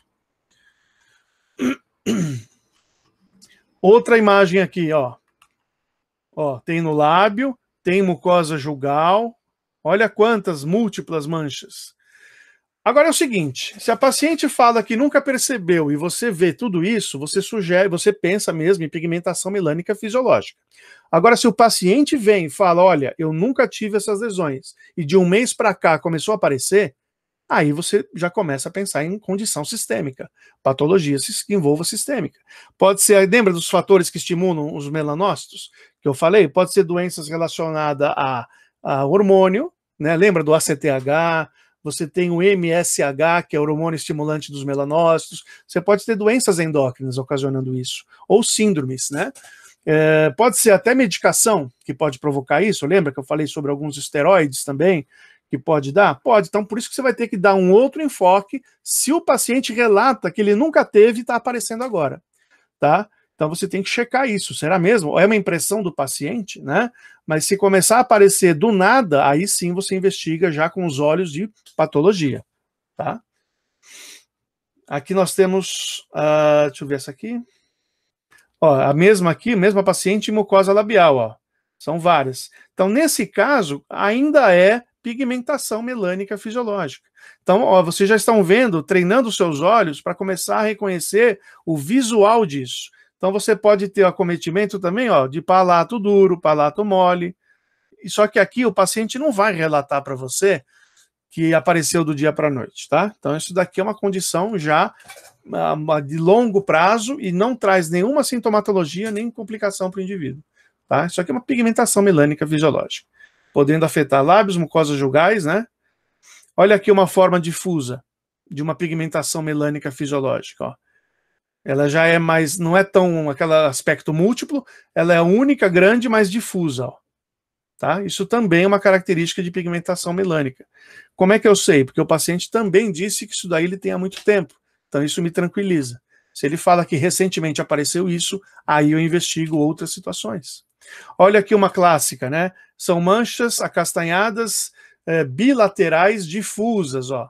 Outra imagem aqui, ó. Ó, tem no lábio, tem mucosa jugal. Olha quantas múltiplas manchas. Agora é o seguinte: se a paciente fala que nunca percebeu e você vê tudo isso, você sugere, você pensa mesmo em pigmentação melânica fisiológica. Agora, se o paciente vem e fala: olha, eu nunca tive essas lesões, e de um mês para cá começou a aparecer, aí você já começa a pensar em condição sistêmica, patologia que envolva sistêmica. Pode ser, lembra dos fatores que estimulam os melanócitos que eu falei? Pode ser doenças relacionadas a, a hormônio, né? Lembra do ACTH? você tem o MSH, que é o hormônio estimulante dos melanócitos, você pode ter doenças endócrinas ocasionando isso, ou síndromes, né? É, pode ser até medicação que pode provocar isso. Lembra que eu falei sobre alguns esteroides também que pode dar? Pode. Então, por isso que você vai ter que dar um outro enfoque se o paciente relata que ele nunca teve e está aparecendo agora. Tá? Então você tem que checar isso. Será mesmo? É uma impressão do paciente, né? Mas se começar a aparecer do nada, aí sim você investiga já com os olhos de patologia, tá? Aqui nós temos, uh, deixa eu ver essa aqui. Ó, a mesma aqui, mesma paciente mucosa labial, ó. São várias. Então nesse caso ainda é pigmentação melânica fisiológica. Então, ó, vocês já estão vendo, treinando os seus olhos para começar a reconhecer o visual disso. Então você pode ter acometimento também, ó, de palato duro, palato mole. E só que aqui o paciente não vai relatar para você que apareceu do dia para a noite, tá? Então isso daqui é uma condição já ah, de longo prazo e não traz nenhuma sintomatologia nem complicação para o indivíduo, tá? Isso aqui é uma pigmentação melânica fisiológica, podendo afetar lábios, mucosas jugais, né? Olha aqui uma forma difusa de uma pigmentação melânica fisiológica, ó. Ela já é mais, não é tão aquele aspecto múltiplo, ela é única, grande, mas difusa. Ó. Tá? Isso também é uma característica de pigmentação melânica. Como é que eu sei? Porque o paciente também disse que isso daí ele tem há muito tempo. Então isso me tranquiliza. Se ele fala que recentemente apareceu isso, aí eu investigo outras situações. Olha aqui uma clássica, né? São manchas acastanhadas eh, bilaterais difusas, ó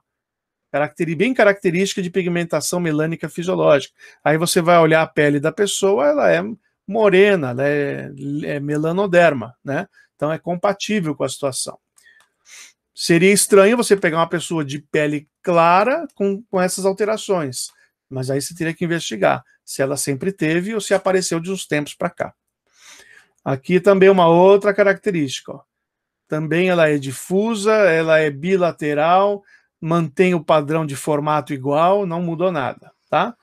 bem característica de pigmentação melânica fisiológica. Aí você vai olhar a pele da pessoa, ela é morena, ela é, é melanoderma, né? Então é compatível com a situação. Seria estranho você pegar uma pessoa de pele clara com, com essas alterações, mas aí você teria que investigar se ela sempre teve ou se apareceu de uns tempos para cá. Aqui também uma outra característica. Ó. Também ela é difusa, ela é bilateral, mantém o padrão de formato igual, não mudou nada, tá?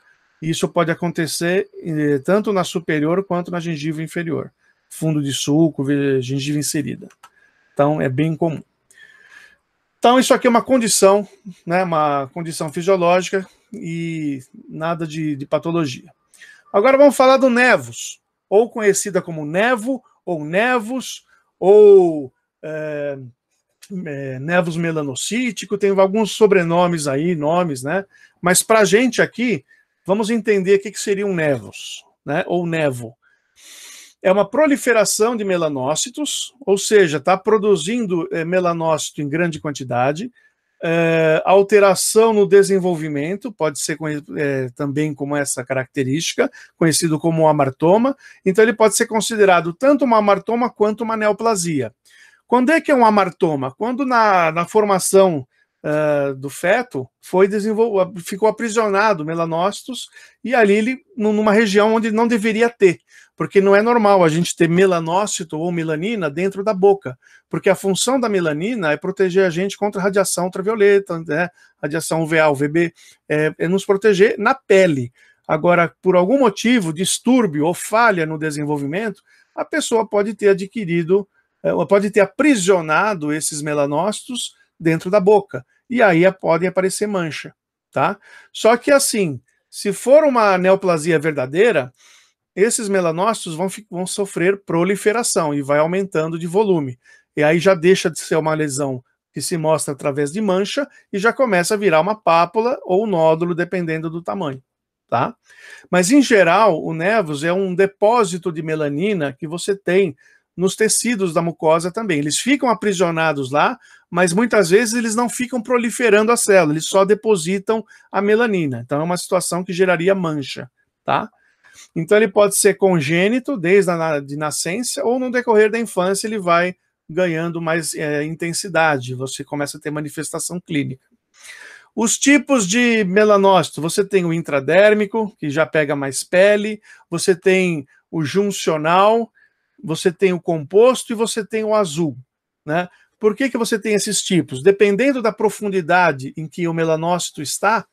Isso pode acontecer eh, tanto na superior quanto na gengiva inferior, fundo de suco, gengiva inserida. Então é bem comum. Então isso aqui é uma condição, né, uma condição fisiológica e nada de, de patologia. Agora vamos falar do nevos, ou conhecida como nevo, ou nevos, ou é, é, nervos melanocítico, tem alguns sobrenomes aí, nomes, né? Mas para a gente aqui, vamos entender o que, que seriam nevos, né? Ou nevo. É uma proliferação de melanócitos, ou seja, está produzindo é, melanócito em grande quantidade, é, alteração no desenvolvimento, pode ser é, também como essa característica, conhecido como amartoma. Então, ele pode ser considerado tanto uma amartoma quanto uma neoplasia. Quando é que é um amartoma? Quando na, na formação uh, do feto foi desenvol... ficou aprisionado melanócitos e ali ele numa região onde não deveria ter, porque não é normal a gente ter melanócito ou melanina dentro da boca, porque a função da melanina é proteger a gente contra a radiação ultravioleta, né? radiação UVA, UVB, é, é nos proteger na pele. Agora, por algum motivo, distúrbio ou falha no desenvolvimento, a pessoa pode ter adquirido é, pode ter aprisionado esses melanócitos dentro da boca. E aí é, podem aparecer mancha, tá? Só que assim, se for uma neoplasia verdadeira, esses melanócitos vão, vão sofrer proliferação e vai aumentando de volume. E aí já deixa de ser uma lesão que se mostra através de mancha e já começa a virar uma pápula ou nódulo, dependendo do tamanho. Tá? Mas, em geral, o nevus é um depósito de melanina que você tem nos tecidos da mucosa também. Eles ficam aprisionados lá, mas muitas vezes eles não ficam proliferando a célula, eles só depositam a melanina. Então é uma situação que geraria mancha, tá? Então ele pode ser congênito desde a de nascença ou no decorrer da infância ele vai ganhando mais é, intensidade, você começa a ter manifestação clínica. Os tipos de melanócito, você tem o intradérmico, que já pega mais pele, você tem o juncional, você tem o composto e você tem o azul, né? Por que, que você tem esses tipos? Dependendo da profundidade em que o melanócito está,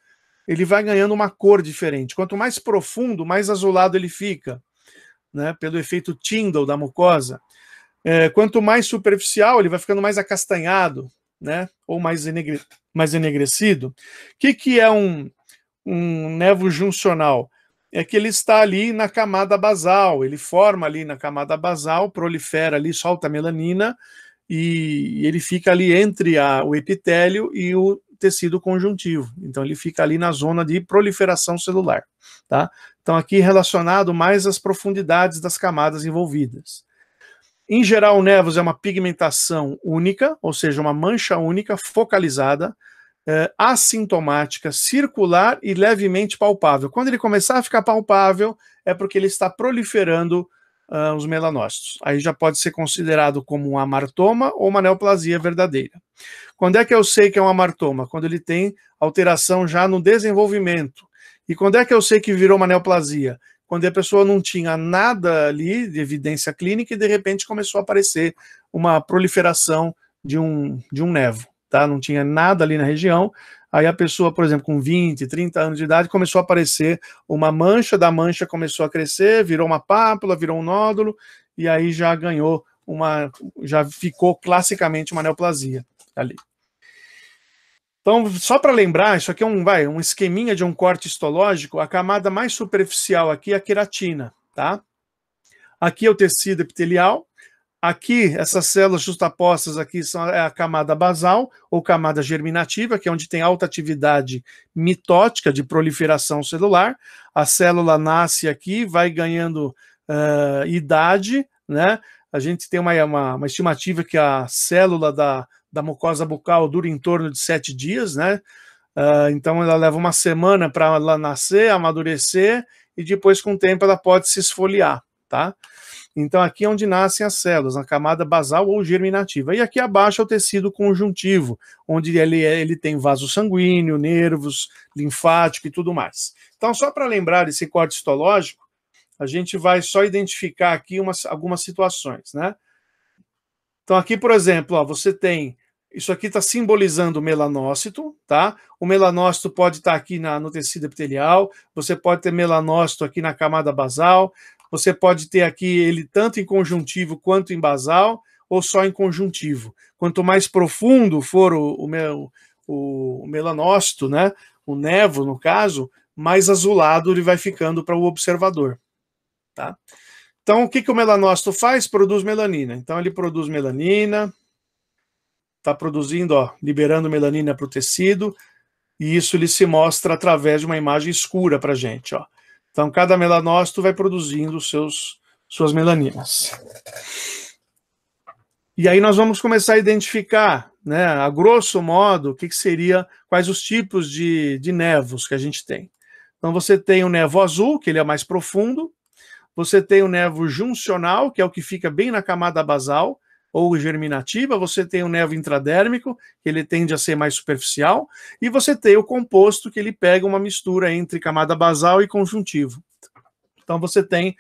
ele vai ganhando uma cor diferente. Quanto mais profundo, mais azulado ele fica, né? pelo efeito Tyndall da mucosa. É, quanto mais superficial, ele vai ficando mais acastanhado, né? ou mais, enegre... mais enegrecido. O que, que é um, um nevo juncional? é que ele está ali na camada basal, ele forma ali na camada basal, prolifera ali, solta melanina e ele fica ali entre a, o epitélio e o tecido conjuntivo. Então ele fica ali na zona de proliferação celular, tá? Então aqui relacionado mais às profundidades das camadas envolvidas. Em geral, o nevus é uma pigmentação única, ou seja, uma mancha única focalizada é, assintomática, circular e levemente palpável. Quando ele começar a ficar palpável, é porque ele está proliferando uh, os melanócitos. Aí já pode ser considerado como um amartoma ou uma neoplasia verdadeira. Quando é que eu sei que é um amartoma? Quando ele tem alteração já no desenvolvimento. E quando é que eu sei que virou uma neoplasia? Quando a pessoa não tinha nada ali de evidência clínica e de repente começou a aparecer uma proliferação de um, de um nevo tá? Não tinha nada ali na região. Aí a pessoa, por exemplo, com 20, 30 anos de idade, começou a aparecer uma mancha, da mancha começou a crescer, virou uma pápula, virou um nódulo, e aí já ganhou uma. já ficou classicamente uma neoplasia ali. Então, só para lembrar, isso aqui é um, vai, um esqueminha de um corte histológico, a camada mais superficial aqui é a queratina, tá? Aqui é o tecido epitelial, Aqui, essas células justapostas aqui são é a camada basal ou camada germinativa, que é onde tem alta atividade mitótica de proliferação celular. A célula nasce aqui, vai ganhando uh, idade, né? A gente tem uma, uma, uma, estimativa que a célula da, da mucosa bucal dura em torno de sete dias, né? Uh, então ela leva uma semana para ela nascer, amadurecer e depois, com o tempo, ela pode se esfoliar, tá? Então, aqui é onde nascem as células, na camada basal ou germinativa. E aqui abaixo é o tecido conjuntivo, onde ele, é, ele tem vaso sanguíneo, nervos, linfático e tudo mais. Então, só para lembrar esse corte histológico, a gente vai só identificar aqui umas, algumas situações, né? Então, aqui, por exemplo, ó, você tem. Isso aqui está simbolizando o melanócito, tá? O melanócito pode estar tá aqui na, no tecido epitelial, você pode ter melanócito aqui na camada basal, você pode ter aqui ele tanto em conjuntivo quanto em basal, ou só em conjuntivo. Quanto mais profundo for o, o, o melanócito, né, o nevo, no caso, mais azulado ele vai ficando para o observador. Tá? Então, o que, que o melanócito faz? Produz melanina. Então, ele produz melanina, está produzindo, ó, liberando melanina para o tecido, e isso ele se mostra através de uma imagem escura para a gente. Ó. Então, cada melanócito vai produzindo seus, suas melaninas. E aí nós vamos começar a identificar, né, a grosso modo, o que, que seria, quais os tipos de, de nervos que a gente tem. Então, você tem o nervo azul, que ele é mais profundo, você tem o nervo juncional, que é o que fica bem na camada basal, ou germinativa, você tem o nevo intradérmico, que ele tende a ser mais superficial, e você tem o composto, que ele pega uma mistura entre camada basal e conjuntivo. Então você tem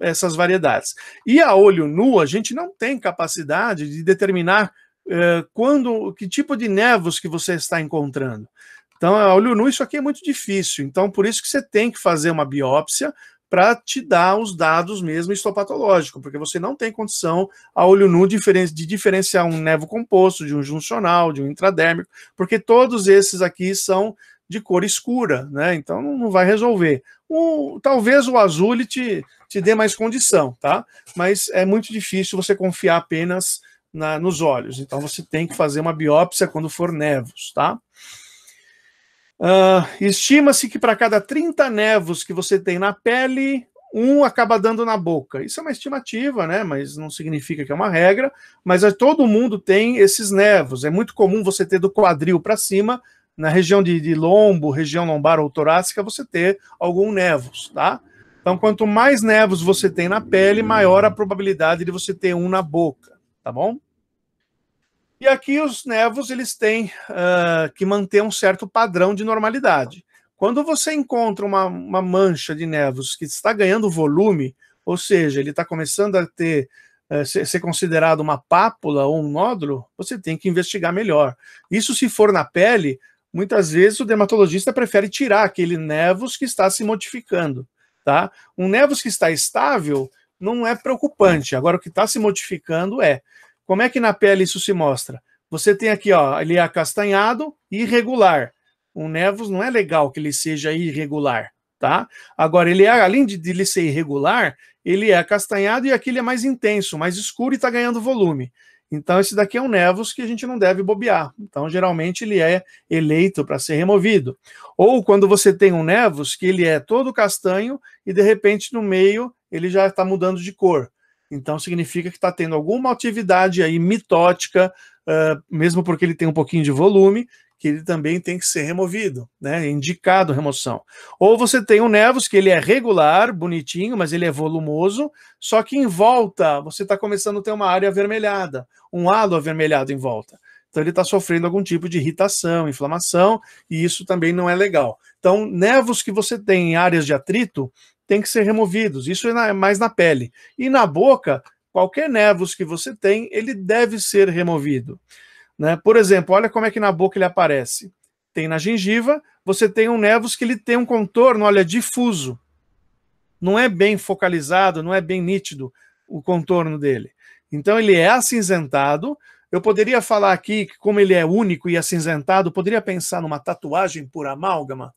essas variedades. E a olho nu, a gente não tem capacidade de determinar eh, quando, que tipo de nevos que você está encontrando. Então, a olho nu, isso aqui é muito difícil. Então, por isso que você tem que fazer uma biópsia para te dar os dados mesmo histopatológico, porque você não tem condição a olho nu de diferenciar um nevo composto de um juncional, de um intradérmico, porque todos esses aqui são de cor escura, né? Então não vai resolver. O, talvez o azul ele te, te dê mais condição, tá? Mas é muito difícil você confiar apenas na, nos olhos. Então você tem que fazer uma biópsia quando for nevos, tá? Uh, Estima-se que para cada 30 nevos que você tem na pele, um acaba dando na boca. Isso é uma estimativa, né? Mas não significa que é uma regra. Mas é, todo mundo tem esses nervos. É muito comum você ter do quadril para cima, na região de, de, lombo, região lombar ou torácica, você ter algum nervos, tá? Então, quanto mais nervos você tem na pele, maior a probabilidade de você ter um na boca, tá bom? E aqui os nervos eles têm uh, que manter um certo padrão de normalidade. Quando você encontra uma, uma mancha de nervos que está ganhando volume, ou seja, ele está começando a ter uh, ser, ser considerado uma pápula ou um nódulo, você tem que investigar melhor. Isso se for na pele, muitas vezes o dermatologista prefere tirar aquele nervos que está se modificando. Tá? Um nervos que está estável não é preocupante. Agora, o que está se modificando é. Como é que na pele isso se mostra? Você tem aqui, ó, ele é acastanhado e irregular. Um nevos não é legal que ele seja irregular, tá? Agora, ele é, além de, de ele ser irregular, ele é acastanhado e aqui ele é mais intenso, mais escuro e está ganhando volume. Então, esse daqui é um nevos que a gente não deve bobear. Então, geralmente, ele é eleito para ser removido. Ou quando você tem um nevos que ele é todo castanho e, de repente, no meio, ele já está mudando de cor. Então significa que está tendo alguma atividade aí mitótica, uh, mesmo porque ele tem um pouquinho de volume, que ele também tem que ser removido, né? É indicado remoção. Ou você tem um nervos que ele é regular, bonitinho, mas ele é volumoso, só que em volta você está começando a ter uma área avermelhada, um halo avermelhado em volta. Então ele está sofrendo algum tipo de irritação, inflamação, e isso também não é legal. Então, nervos que você tem em áreas de atrito, têm que ser removidos. Isso é, na, é mais na pele. E na boca, qualquer nervos que você tem, ele deve ser removido. Né? Por exemplo, olha como é que na boca ele aparece. Tem na gengiva, você tem um nervos que ele tem um contorno, olha, difuso. Não é bem focalizado, não é bem nítido o contorno dele. Então ele é acinzentado. Eu poderia falar aqui que como ele é único e acinzentado, poderia pensar numa tatuagem por amálgama,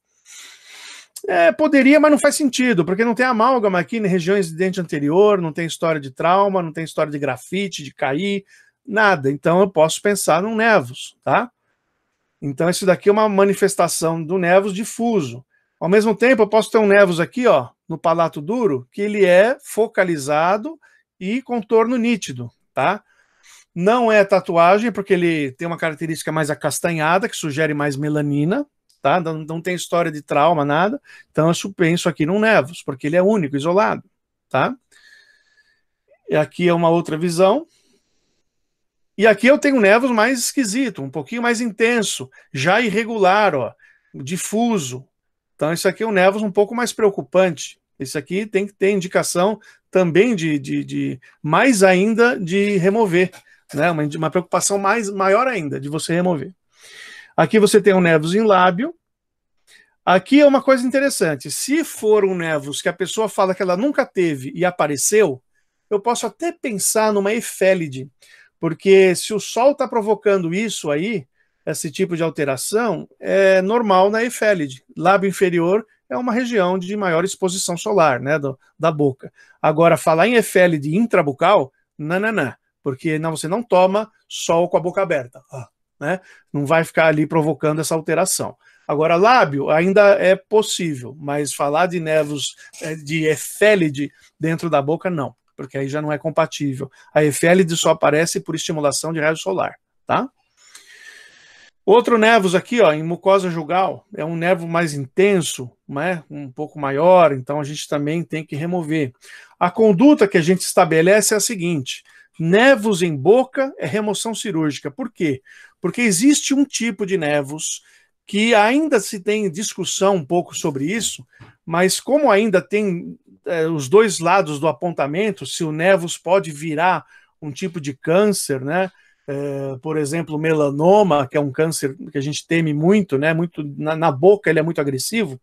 é, poderia, mas não faz sentido, porque não tem amálgama aqui em regiões de dente anterior, não tem história de trauma, não tem história de grafite, de cair, nada. Então eu posso pensar num nevus, tá? Então isso daqui é uma manifestação do nevus difuso. Ao mesmo tempo, eu posso ter um nevus aqui, ó, no palato duro, que ele é focalizado e contorno nítido, tá? Não é tatuagem, porque ele tem uma característica mais acastanhada, que sugere mais melanina, tá? Não, não tem história de trauma, nada. Então eu supenso aqui num Nevos, porque ele é único, isolado, tá? E aqui é uma outra visão. E aqui eu tenho um Nevos mais esquisito, um pouquinho mais intenso, já irregular, ó, difuso. Então isso aqui é um Nevos um pouco mais preocupante. Esse aqui tem que ter indicação também de, de, de mais ainda de remover, né? Uma, uma preocupação mais maior ainda de você remover. Aqui você tem um nevus em lábio. Aqui é uma coisa interessante. Se for um que a pessoa fala que ela nunca teve e apareceu, eu posso até pensar numa efélide, porque se o Sol está provocando isso aí, esse tipo de alteração, é normal na efélide. Lábio inferior é uma região de maior exposição solar, né, do, da boca. Agora, falar em efélide intrabucal, nananã, porque não, você não toma sol com a boca aberta. Ah né? Não vai ficar ali provocando essa alteração. Agora, lábio ainda é possível, mas falar de nervos é, de efélide dentro da boca, não, porque aí já não é compatível. A efélide só aparece por estimulação de raio solar, tá? Outro nervos aqui, ó, em mucosa jugal, é um nervo mais intenso, né, um pouco maior, então a gente também tem que remover. A conduta que a gente estabelece é a seguinte: Nevos em boca é remoção cirúrgica. Por quê? Porque existe um tipo de nevos que ainda se tem discussão um pouco sobre isso, mas como ainda tem é, os dois lados do apontamento, se o nevos pode virar um tipo de câncer, né? É, por exemplo, melanoma, que é um câncer que a gente teme muito, né? Muito na, na boca ele é muito agressivo.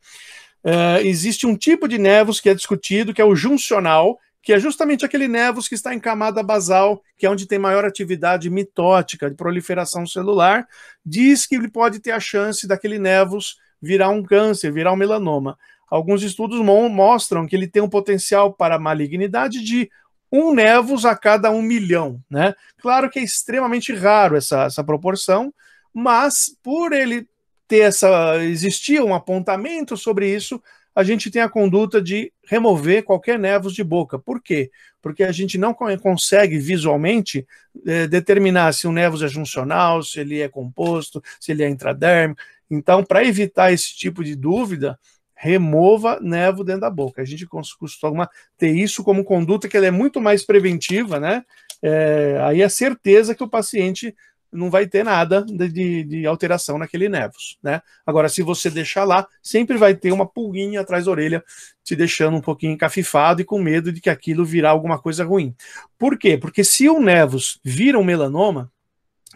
É, existe um tipo de nevos que é discutido, que é o juncional, que é justamente aquele névus que está em camada basal, que é onde tem maior atividade mitótica de proliferação celular, diz que ele pode ter a chance daquele névus virar um câncer, virar um melanoma. Alguns estudos mostram que ele tem um potencial para malignidade de um névus a cada um milhão, né? Claro que é extremamente raro essa, essa proporção, mas por ele ter essa existia um apontamento sobre isso, a gente tem a conduta de remover qualquer nervos de boca. Por quê? Porque a gente não consegue visualmente é, determinar se o nervos é juncional, se ele é composto, se ele é intradérmico. Então, para evitar esse tipo de dúvida, remova nervo dentro da boca. A gente costuma ter isso como conduta que ela é muito mais preventiva, né? É, aí a é certeza que o paciente não vai ter nada de, de, alteração naquele nevos, né? Agora, se você deixar lá, sempre vai ter uma pulguinha atrás da orelha, te deixando um pouquinho encafifado e com medo de que aquilo virar alguma coisa ruim. Por quê? Porque se o nevos vira um melanoma,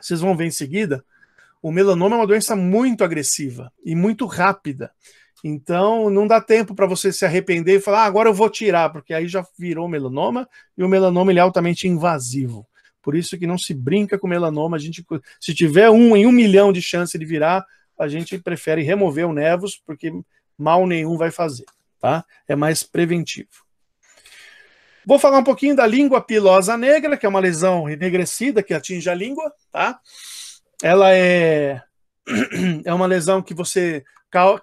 vocês vão ver em seguida, o melanoma é uma doença muito agressiva e muito rápida. Então, não dá tempo para você se arrepender e falar, ah, agora eu vou tirar, porque aí já virou melanoma e o melanoma é altamente invasivo. Por isso que não se brinca com melanoma. A gente, se tiver um em um milhão de chance de virar, a gente prefere remover o nervos porque mal nenhum vai fazer, tá? É mais preventivo. Vou falar um pouquinho da língua pilosa negra, que é uma lesão enegrecida que atinge a língua, tá? Ela é, é uma lesão que você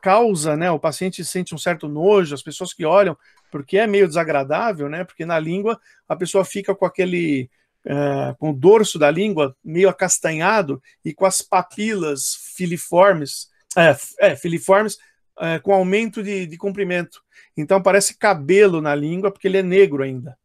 causa, né? O paciente sente um certo nojo, as pessoas que olham, porque é meio desagradável, né? Porque na língua a pessoa fica com aquele é, com o dorso da língua meio acastanhado e com as papilas filiformes, é, é filiformes é, com aumento de, de comprimento. Então parece cabelo na língua porque ele é negro ainda.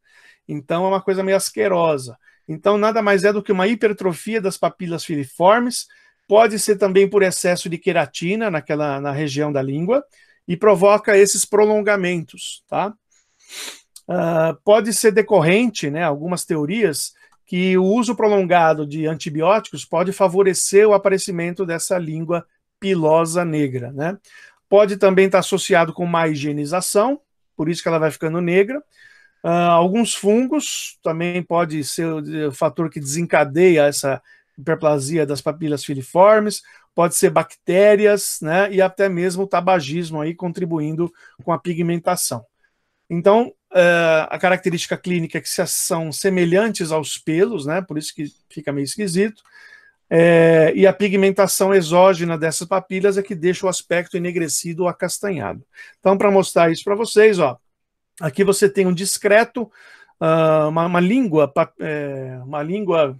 Então é uma coisa meio asquerosa. Então nada mais é do que uma hipertrofia das papilas filiformes. Pode ser também por excesso de queratina naquela na região da língua e provoca esses prolongamentos, tá? Uh, pode ser decorrente, né? Algumas teorias que o uso prolongado de antibióticos pode favorecer o aparecimento dessa língua pilosa negra, né? Pode também estar associado com má higienização, por isso que ela vai ficando negra. Uh, alguns fungos também pode ser o fator que desencadeia essa hiperplasia das papilas filiformes, pode ser bactérias, né? E até mesmo o tabagismo aí contribuindo com a pigmentação. Então, Uh, a característica clínica é que são semelhantes aos pelos, né? Por isso que fica meio esquisito. É, e a pigmentação exógena dessas papilhas é que deixa o aspecto enegrecido ou acastanhado. Então, para mostrar isso para vocês, ó, aqui você tem um discreto, uh, uma, uma, língua, é, uma língua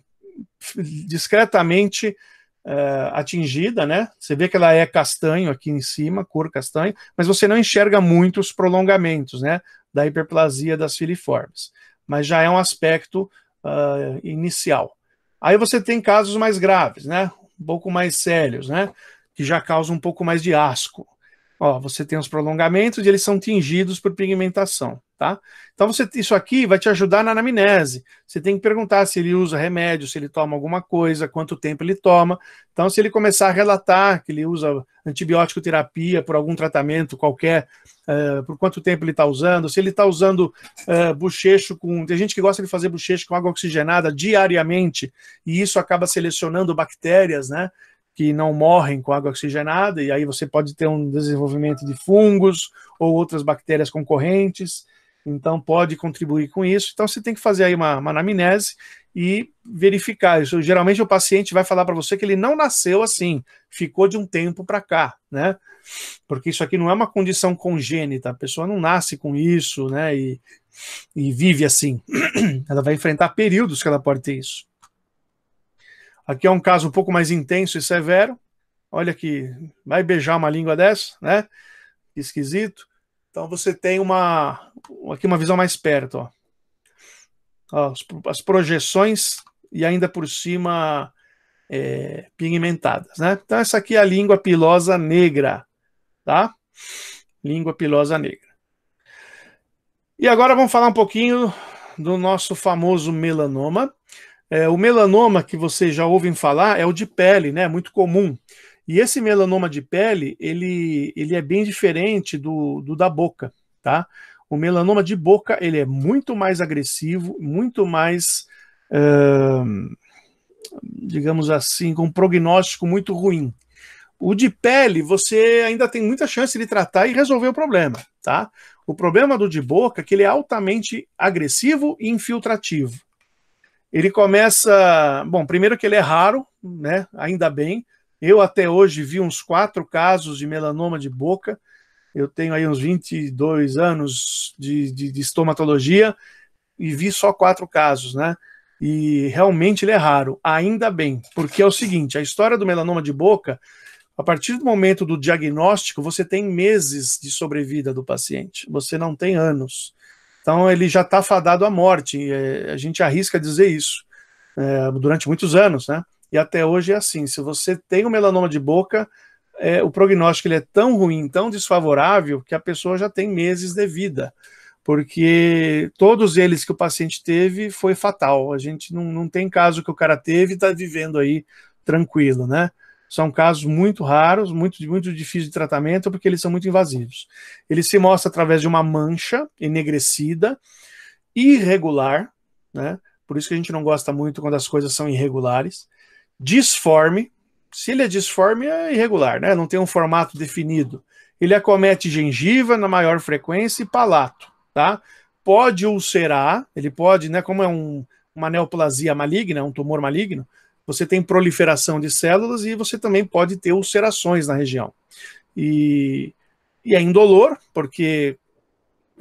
discretamente uh, atingida, né? Você vê que ela é castanho aqui em cima, cor castanho, mas você não enxerga muito os prolongamentos, né? da hiperplasia das filiformes. Mas já é um aspecto uh, inicial. Aí você tem casos mais graves, né? Um pouco mais sérios, né? Que já causam um pouco mais de asco. Ó, você tem os prolongamentos e eles são tingidos por pigmentação, tá? Então você, isso aqui vai te ajudar na anamnese. Você tem que perguntar se ele usa remédio, se ele toma alguma coisa, quanto tempo ele toma. Então se ele começar a relatar que ele usa antibiótico terapia por algum tratamento qualquer, uh, por quanto tempo ele está usando, se ele está usando uh, bochecho com... Tem gente que gosta de fazer bochecho com água oxigenada diariamente e isso acaba selecionando bactérias, né? que não morrem com água oxigenada, e aí você pode ter um desenvolvimento de fungos ou outras bactérias concorrentes, então pode contribuir com isso. Então você tem que fazer aí uma, uma anamnese e verificar isso. Geralmente o paciente vai falar para você que ele não nasceu assim, ficou de um tempo para cá, né? Porque isso aqui não é uma condição congênita, a pessoa não nasce com isso, né? E, e vive assim. ela vai enfrentar períodos que ela pode ter isso. Aqui é um caso um pouco mais intenso e severo. Olha que vai beijar uma língua dessa, né? Esquisito. Então você tem uma aqui uma visão mais perto, ó. as, as, projeções e ainda por cima é, pigmentadas, né? Então essa aqui é a língua pilosa negra, tá? Língua pilosa negra. E agora vamos falar um pouquinho do nosso famoso melanoma. É, o melanoma que vocês já ouvem falar é o de pele, né? Muito comum. E esse melanoma de pele, ele, ele é bem diferente do, do da boca, tá? O melanoma de boca, ele é muito mais agressivo, muito mais, uh, digamos assim, com um prognóstico muito ruim. O de pele, você ainda tem muita chance de tratar e resolver o problema, tá? O problema do de boca é que ele é altamente agressivo e infiltrativo. Ele começa. Bom, primeiro que ele é raro, né? Ainda bem. Eu até hoje vi uns quatro casos de melanoma de boca. Eu tenho aí uns 22 anos de, de, de estomatologia e vi só quatro casos, né? E realmente ele é raro, ainda bem, porque é o seguinte: a história do melanoma de boca, a partir do momento do diagnóstico, você tem meses de sobrevida do paciente, você não tem anos. Então ele já está fadado à morte. Eh, a gente arrisca dizer isso é, durante muitos anos, né? E até hoje é assim. Se você tem um melanoma de boca, é, o prognóstico ele é tão ruim, tão desfavorável que a pessoa já tem meses de vida, porque todos eles que o paciente teve foi fatal. A gente não, não tem caso que o cara teve e está vivendo aí tranquilo, né? São casos muito raros, muito, muito difíceis de tratamento, porque eles são muito invasivos. Ele se mostra através de uma mancha enegrecida, irregular, né? Por isso que a gente não gosta muito quando as coisas são irregulares. Disforme, se ele é disforme, é irregular, né? Não tem um formato definido. Ele acomete gengiva na maior frequência e palato, tá? Pode ulcerar, ele pode, né? Como é um, uma neoplasia maligna, um tumor maligno, você tem proliferação de células e você também pode ter ulcerações na região. E, e é indolor, porque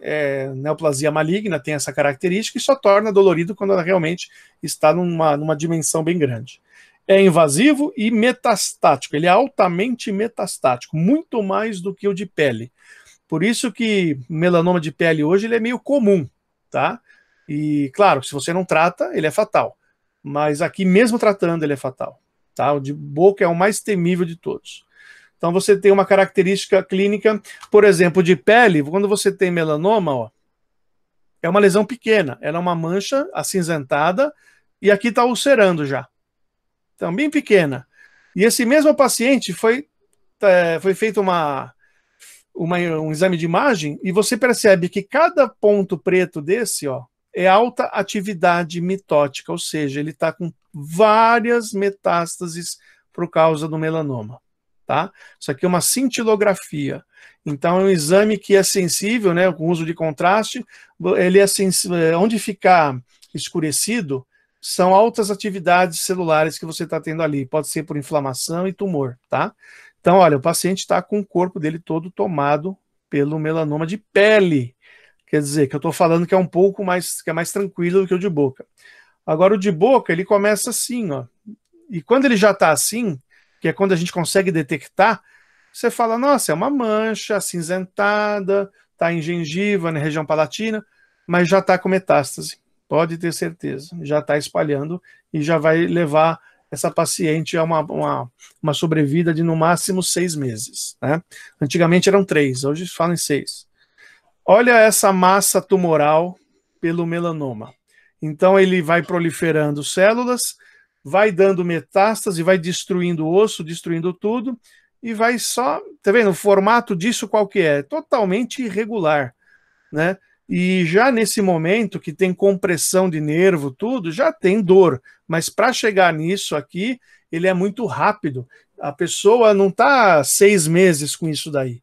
é, neoplasia maligna tem essa característica e só torna dolorido quando ela realmente está numa, numa dimensão bem grande. É invasivo e metastático, ele é altamente metastático, muito mais do que o de pele. Por isso que melanoma de pele hoje ele é meio comum, tá? E claro, se você não trata, ele é fatal mas aqui mesmo tratando ele é fatal. Tá? O de boca é o mais temível de todos. Então você tem uma característica clínica, por exemplo, de pele, quando você tem melanoma, ó, é uma lesão pequena, ela é uma mancha acinzentada e aqui está ulcerando já. Então, bem pequena. E esse mesmo paciente foi, tá, é, foi feito uma, uma, um exame de imagem e você percebe que cada ponto preto desse, ó, é alta atividade mitótica, ou seja, ele está com várias metástases por causa do melanoma. Tá? Isso aqui é uma cintilografia. Então, é um exame que é sensível, né, com uso de contraste, ele é sensível, é, onde ficar escurecido são altas atividades celulares que você está tendo ali, pode ser por inflamação e tumor, tá? Então, olha, o paciente está com o corpo dele todo tomado pelo melanoma de pele. Quer dizer, que eu estou falando que é um pouco mais, que é mais tranquilo do que o de boca. Agora, o de boca, ele começa assim, ó. E quando ele já está assim, que é quando a gente consegue detectar, você fala, nossa, é uma mancha acinzentada, está em gengiva, na região palatina, mas já está com metástase. Pode ter certeza, já está espalhando e já vai levar essa paciente a uma, uma, uma sobrevida de no máximo seis meses. Né? Antigamente eram três, hoje falam em seis. Olha essa massa tumoral pelo melanoma. Então ele vai proliferando células, vai dando metástase, vai destruindo o osso, destruindo tudo e vai só, tá vendo? O formato disso qual que é? é? Totalmente irregular, né? E já nesse momento que tem compressão de nervo, tudo, já tem dor, mas para chegar nisso aqui, ele é muito rápido. A pessoa não está seis meses com isso daí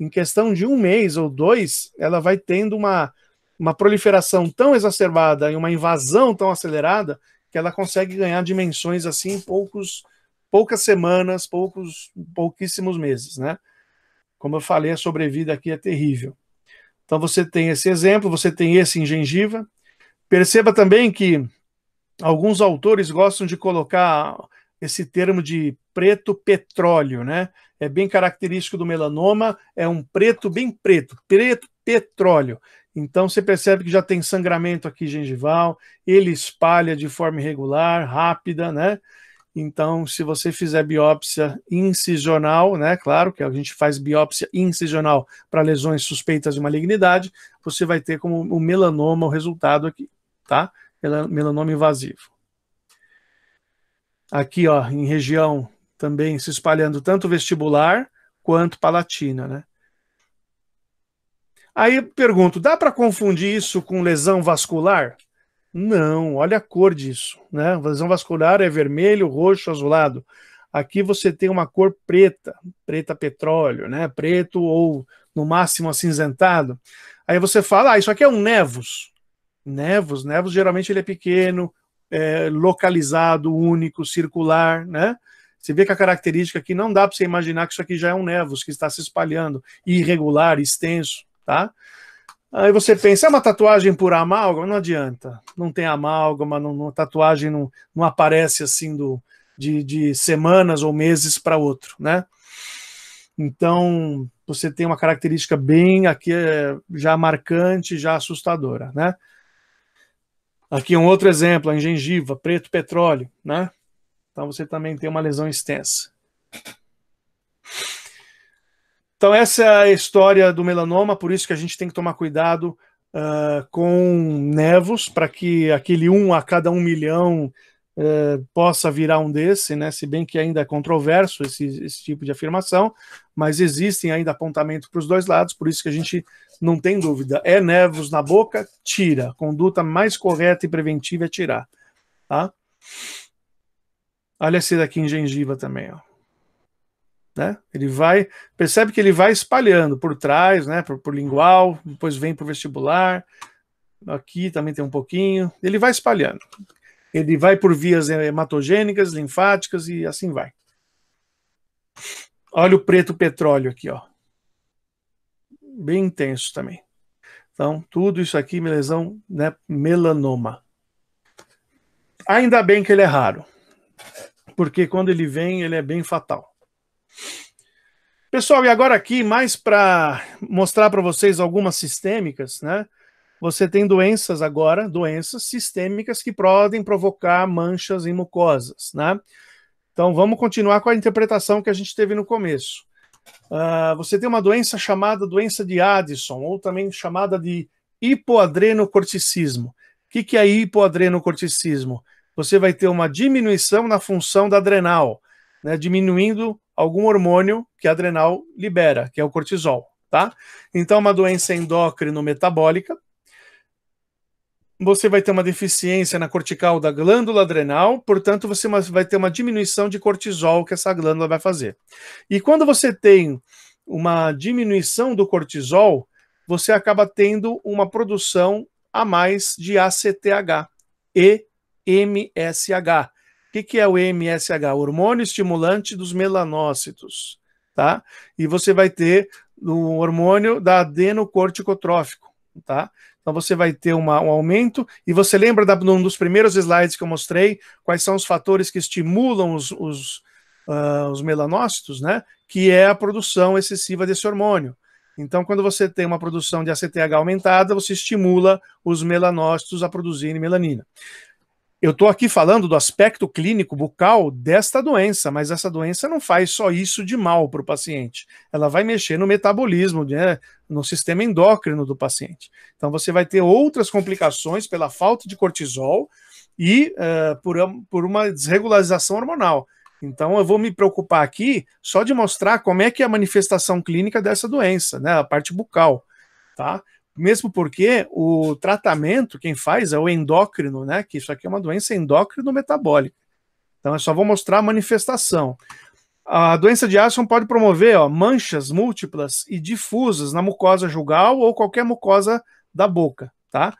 em questão de um mês ou dois, ela vai tendo uma, uma proliferação tão exacerbada e uma invasão tão acelerada que ela consegue ganhar dimensões assim em poucos, poucas semanas, poucos, pouquíssimos meses, né? Como eu falei, a sobrevida aqui é terrível. Então você tem esse exemplo, você tem esse em gengiva. Perceba também que alguns autores gostam de colocar esse termo de preto petróleo, né? É bem característico do melanoma, é um preto bem preto, preto petróleo. Então você percebe que já tem sangramento aqui gengival, ele espalha de forma irregular, rápida, né? Então, se você fizer biópsia incisional, né, claro que a gente faz biópsia incisional para lesões suspeitas de malignidade, você vai ter como o melanoma o resultado aqui, tá? Melanoma invasivo. Aqui, ó, em região também se espalhando tanto vestibular quanto palatina, né? Aí pergunto, dá para confundir isso com lesão vascular? Não, olha a cor disso, né? Lesão vascular é vermelho, roxo, azulado. Aqui você tem uma cor preta, preta petróleo, né? Preto ou no máximo acinzentado. Aí você fala, ah, isso aqui é um nevos. Nevos, nevos geralmente ele é pequeno, é, localizado, único, circular, né? Você vê que a característica aqui não dá para você imaginar que isso aqui já é um nevus que está se espalhando, irregular, extenso, tá? Aí você pensa, é uma tatuagem por amálgama? Não adianta. Não tem amálgama, não, não, tatuagem não, não aparece assim do, de, de semanas ou meses para outro, né? Então, você tem uma característica bem aqui é, já marcante, já assustadora, né? Aqui um outro exemplo, a gengiva, preto petróleo, né? Então você também tem uma lesão extensa. Então essa é a história do melanoma, por isso que a gente tem que tomar cuidado uh, com nevos, para que aquele um a cada um milhão uh, possa virar um desse, né? se bem que ainda é controverso esse, esse tipo de afirmação, mas existem ainda apontamentos para os dois lados, por isso que a gente não tem dúvida. É nevos na boca? Tira. conduta mais correta e preventiva é tirar. Tá? Olha esse daqui em gengiva também, ó. Né? Ele vai, percebe que ele vai espalhando por trás, né? Por, por lingual, depois vem para o vestibular. Aqui também tem um pouquinho. Ele vai espalhando. Ele vai por vias hematogênicas, linfáticas e assim vai. Olha o preto petróleo aqui, ó. Bem intenso também. Então, tudo isso aqui, lesão, né, melanoma. Ainda bem que ele é raro porque quando ele vem, ele é bem fatal. Pessoal, e agora aqui, mais para mostrar para vocês algumas sistêmicas, né? Você tem doenças agora, doenças sistêmicas que podem provocar manchas em mucosas, né? Então vamos continuar com a interpretação que a gente teve no começo. Uh, você tem uma doença chamada doença de Addison, ou também chamada de hipoadrenocorticismo. O que, que é hipoadrenocorticismo? você vai ter uma diminuição na função da adrenal, né, diminuindo algum hormônio que a adrenal libera, que é o cortisol, tá? Então, uma doença endócrino-metabólica. Você vai ter uma deficiência na cortical da glândula adrenal, portanto, você vai ter uma diminuição de cortisol que essa glândula vai fazer. E quando você tem uma diminuição do cortisol, você acaba tendo uma produção a mais de ACTH e MSH. O que, que é o MSH? Hormônio estimulante dos melanócitos, tá? E você vai ter o hormônio da adenocorticotrófico, tá? Então você vai ter uma, um aumento. E você lembra da, um dos primeiros slides que eu mostrei quais são os fatores que estimulam os, os, uh, os melanócitos, né? Que é a produção excessiva desse hormônio. Então, quando você tem uma produção de ACTH aumentada, você estimula os melanócitos a produzirem melanina. Eu estou aqui falando do aspecto clínico bucal desta doença, mas essa doença não faz só isso de mal para o paciente. Ela vai mexer no metabolismo, né, no sistema endócrino do paciente. Então você vai ter outras complicações pela falta de cortisol e uh, por, por uma desregularização hormonal. Então eu vou me preocupar aqui só de mostrar como é que é a manifestação clínica dessa doença, né, a parte bucal, tá? mesmo porque o tratamento, quem faz é o endócrino, né? Que isso aqui é uma doença endócrino-metabólica. Então, eu só vou mostrar a manifestação. A doença de Addison pode promover ó, manchas múltiplas e difusas na mucosa jugal ou qualquer mucosa da boca, tá?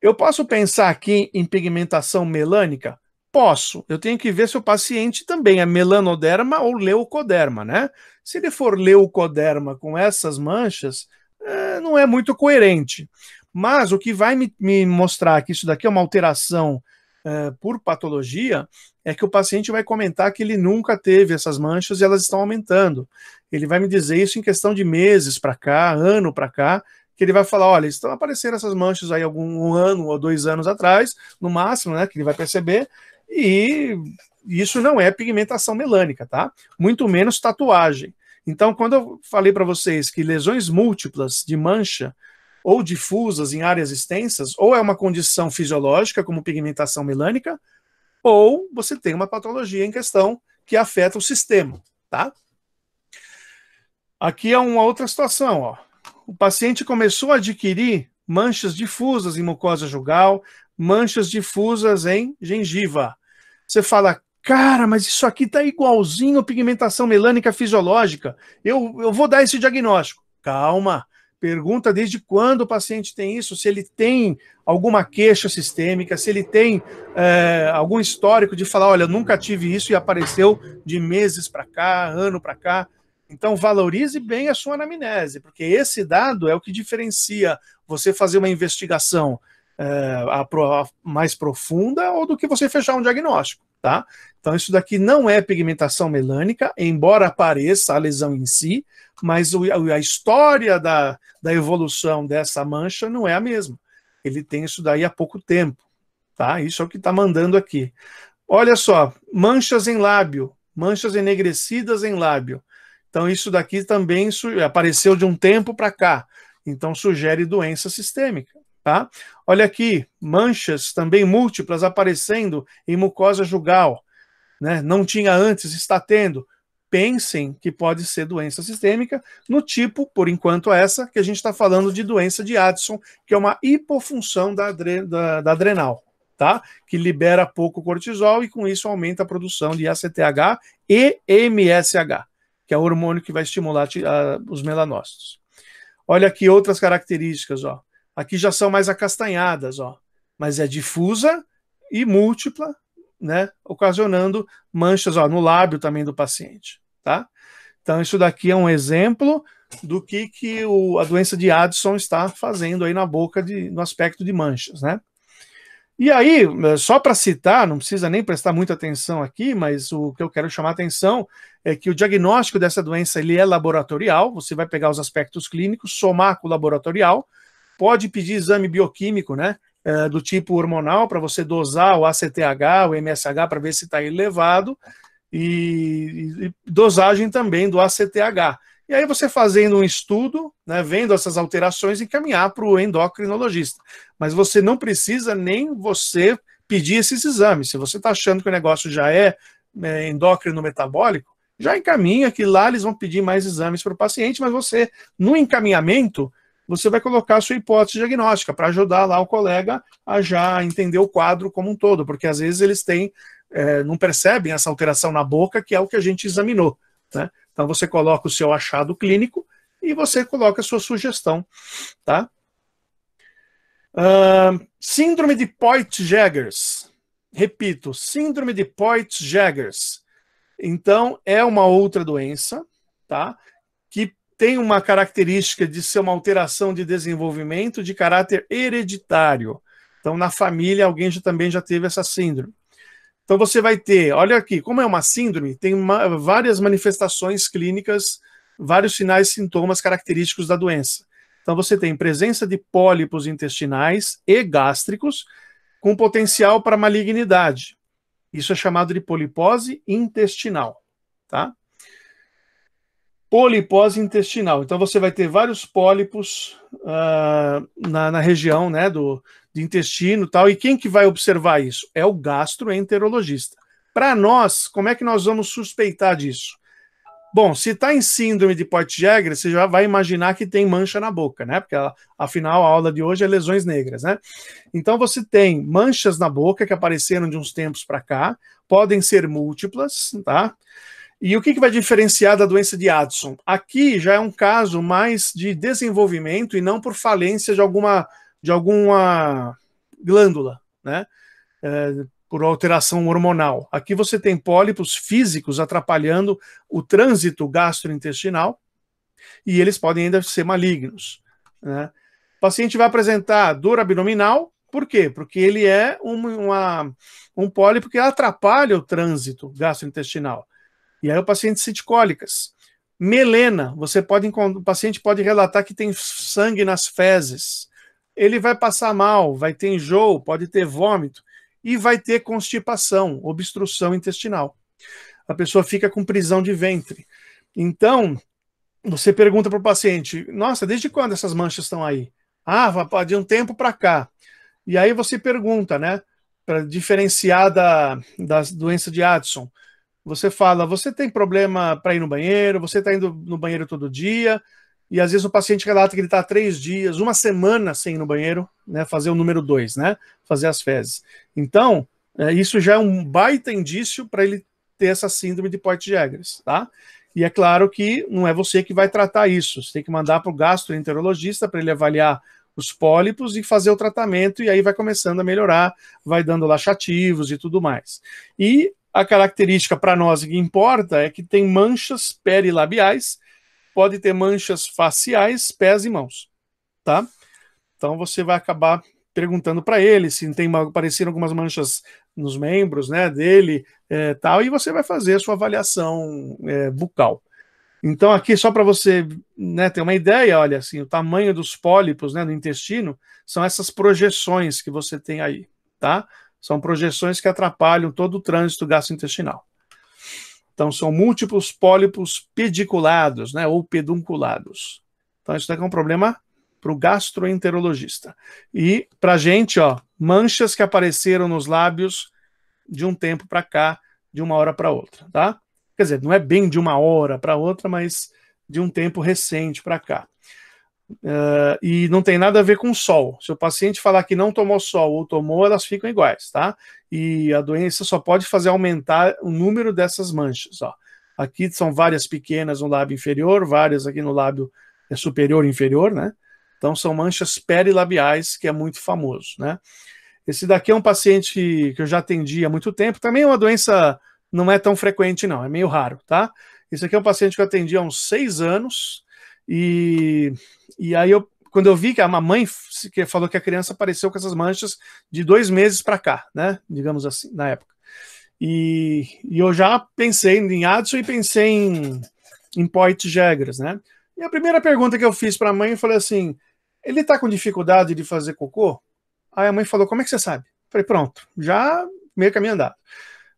Eu posso pensar aqui em pigmentação melânica? Posso. Eu tenho que ver se o paciente também é melanoderma ou leucoderma, né? Se ele for leucoderma com essas manchas, é, não é muito coerente. Mas o que vai me, me mostrar que isso daqui é uma alteração é, por patologia é que o paciente vai comentar que ele nunca teve essas manchas e elas estão aumentando. Ele vai me dizer isso em questão de meses para cá, ano para cá, que ele vai falar, olha, estão aparecendo essas manchas aí algum um ano ou dois anos atrás, no máximo, né, que ele vai perceber, e isso não é pigmentação melânica, tá? Muito menos tatuagem. Então, quando eu falei para vocês que lesões múltiplas de mancha ou difusas em áreas extensas, ou é uma condição fisiológica, como pigmentação melânica, ou você tem uma patologia em questão que afeta o sistema, tá? Aqui é uma outra situação, ó. O paciente começou a adquirir manchas difusas em mucosa jugal, manchas difusas em gengiva. Você fala, cara, mas isso aqui tá igualzinho pigmentação melânica fisiológica. Eu, eu vou dar esse diagnóstico. Calma. Pergunta desde quando o paciente tem isso, se ele tem alguma queixa sistêmica, se ele tem é, algum histórico de falar, olha, nunca tive isso e apareceu de meses para cá, ano para cá. Então valorize bem a sua anamnese, porque esse dado é o que diferencia você fazer uma investigação é, a, a mais profunda ou do que você fechar um diagnóstico, tá? Então, isso daqui não é pigmentação melânica, embora apareça a lesão em si, mas a história da, da evolução dessa mancha não é a mesma. Ele tem isso daí há pouco tempo. Tá? Isso é o que está mandando aqui. Olha só, manchas em lábio, manchas enegrecidas em lábio. Então, isso daqui também apareceu de um tempo para cá. Então, sugere doença sistêmica. Tá? Olha aqui, manchas também múltiplas aparecendo em mucosa jugal né? não tinha antes, está tendo, pensem que pode ser doença sistêmica, no tipo, por enquanto, essa que a gente está falando de doença de Addison, que é uma hipofunção da, adre, da, da, adrenal, tá? Que libera pouco cortisol e com isso aumenta a produção de ACTH e MSH, que é o hormônio que vai estimular uh, os melanócitos. Olha aqui outras características, ó. Aqui já são mais acastanhadas, ó. Mas é difusa e múltipla né, ocasionando manchas ó, no lábio também do paciente. Tá? Então, isso daqui é um exemplo do que, que o, a doença de Addison está fazendo aí na boca, de, no aspecto de manchas. Né? E aí, eh, só para citar, não precisa nem prestar muita atenção aqui, mas o que eu quero chamar atenção é que o diagnóstico dessa doença ele é laboratorial, você vai pegar os aspectos clínicos, somar com o laboratorial, pode pedir exame bioquímico, né? é, do tipo hormonal para você dosar o ACTH, o MSH para ver se está elevado e, e, dosagem também do ACTH. E aí você fazendo um estudo, né, vendo essas alterações encaminhar para o endocrinologista. Mas você não precisa nem você pedir esses exames. Se você está achando que o negócio já é, é endócrino metabólico, já encaminha que lá eles vão pedir mais exames para o paciente, mas você, no encaminhamento, você vai colocar a sua hipótese diagnóstica para ajudar lá o colega a já entender o quadro como um todo, porque às vezes eles têm, é, não percebem essa alteração na boca, que é o que a gente examinou. Né? Então você coloca o seu achado clínico e você coloca a sua sugestão. Tá? Uh, síndrome de Poit-Jaggers. Repito, síndrome de Poit-Jaggers. Então, é uma outra doença, tá? Que tem uma característica de ser uma alteração de desenvolvimento de caráter hereditário. Então, na família, alguém já, também já teve essa síndrome. Então, você vai ter, olha aqui, como é uma síndrome, tem uma, várias manifestações clínicas, vários sinais e sintomas característicos da doença. Então, você tem presença de pólipos intestinais e gástricos com potencial para malignidade. Isso é chamado de polipose intestinal, tá? polipose intestinal. Então você vai ter vários pólipos uh, na, na, região né, do, do intestino tal. E quem que vai observar isso? É o gastroenterologista. Para nós, como é que nós vamos suspeitar disso? Bom, se está em síndrome de peutz você já vai imaginar que tem mancha na boca, né? Porque afinal a aula de hoje é lesões negras, né? Então você tem manchas na boca que apareceram de uns tempos para cá, podem ser múltiplas, tá? E o que, que vai diferenciar da doença de Addison? Aqui já é um caso mais de desenvolvimento e não por falência de alguma, de alguma glândula, né? É, por alteração hormonal. Aqui você tem pólipos físicos atrapalhando o trânsito gastrointestinal e eles podem ainda ser malignos. Né? O paciente vai apresentar dor abdominal, por quê? Porque ele é uma, um pólipo que atrapalha o trânsito gastrointestinal. E aí o paciente sente cólicas. Melena, você pode o paciente pode relatar que tem sangue nas fezes. Ele vai passar mal, vai ter enjoo, pode ter vômito e vai ter constipação, obstrução intestinal. A pessoa fica com prisão de ventre. Então, você pergunta para o paciente: Nossa, desde quando essas manchas estão aí? Ah, de um tempo para cá. E aí você pergunta, né, para diferenciar da, da doença de Addison: você fala, você tem problema para ir no banheiro, você está indo no banheiro todo dia, e às vezes o paciente relata que ele está três dias, uma semana sem ir no banheiro, né? Fazer o número dois, né? Fazer as fezes. Então, é, isso já é um baita indício para ele ter essa síndrome de Poitier-Jegres, tá? E é claro que não é você que vai tratar isso. Você tem que mandar para o gastroenterologista para ele avaliar os pólipos e fazer o tratamento, e aí vai começando a melhorar, vai dando laxativos e tudo mais. E a característica para nós que importa é que tem manchas perilabiais, pode ter manchas faciais, pés e mãos, tá? Então você vai acabar perguntando para ele se tem aparecido algumas manchas nos membros, né, dele, é, tal, e você vai fazer a sua avaliação é, bucal. Então aqui só para você, né, ter uma ideia, olha assim, o tamanho dos pólipos, né, no intestino, são essas projeções que você tem aí, tá? São projeções que atrapalham todo o trânsito gastrointestinal. Então, são múltiplos pólipos pediculados, né, ou pedunculados. Então, isso daqui é um problema para o gastroenterologista. E para a gente, ó, manchas que apareceram nos lábios de um tempo para cá, de uma hora para outra, tá? Quer dizer, não é bem de uma hora para outra, mas de um tempo recente para cá. Uh, e não tem nada a ver com sol. Se o paciente falar que não tomou sol ou tomou, elas ficam iguais, tá? E a doença só pode fazer aumentar o número dessas manchas, ó. Aqui são várias pequenas no lábio inferior, várias aqui no lábio é, superior e inferior, né? Então são manchas perilabiais, que é muito famoso, né? Esse daqui é um paciente que eu já atendi há muito tempo, também é uma doença não é tão frequente não, é meio raro, tá? Esse aqui é um paciente que eu atendi há uns seis anos, e, e aí eu quando eu vi que a mamãe que falou que a criança apareceu com essas manchas de dois meses para cá, né? Digamos assim, na época. E, e eu já pensei em Adson e pensei em, em Poit Jagras, né? E a primeira pergunta que eu fiz para a mãe, eu falei assim: ele tá com dificuldade de fazer cocô? Aí a mãe falou: como é que você sabe? Eu falei: pronto, já meio caminho andado.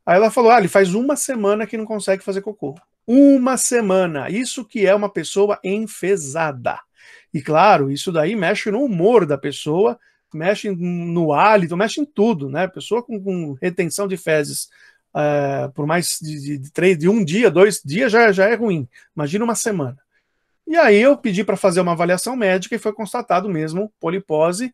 Aí ela falou: ah, ele faz uma semana que não consegue fazer cocô. Uma semana. Isso que é uma pessoa enfesada. E claro, isso daí mexe no humor da pessoa, mexe no hálito, mexe em tudo, né? Pessoa com, com retenção de fezes uh, por mais de, de, de, três, de um dia, dois dias já, já é ruim. Imagina uma semana. E aí eu pedi para fazer uma avaliação médica e foi constatado mesmo polipose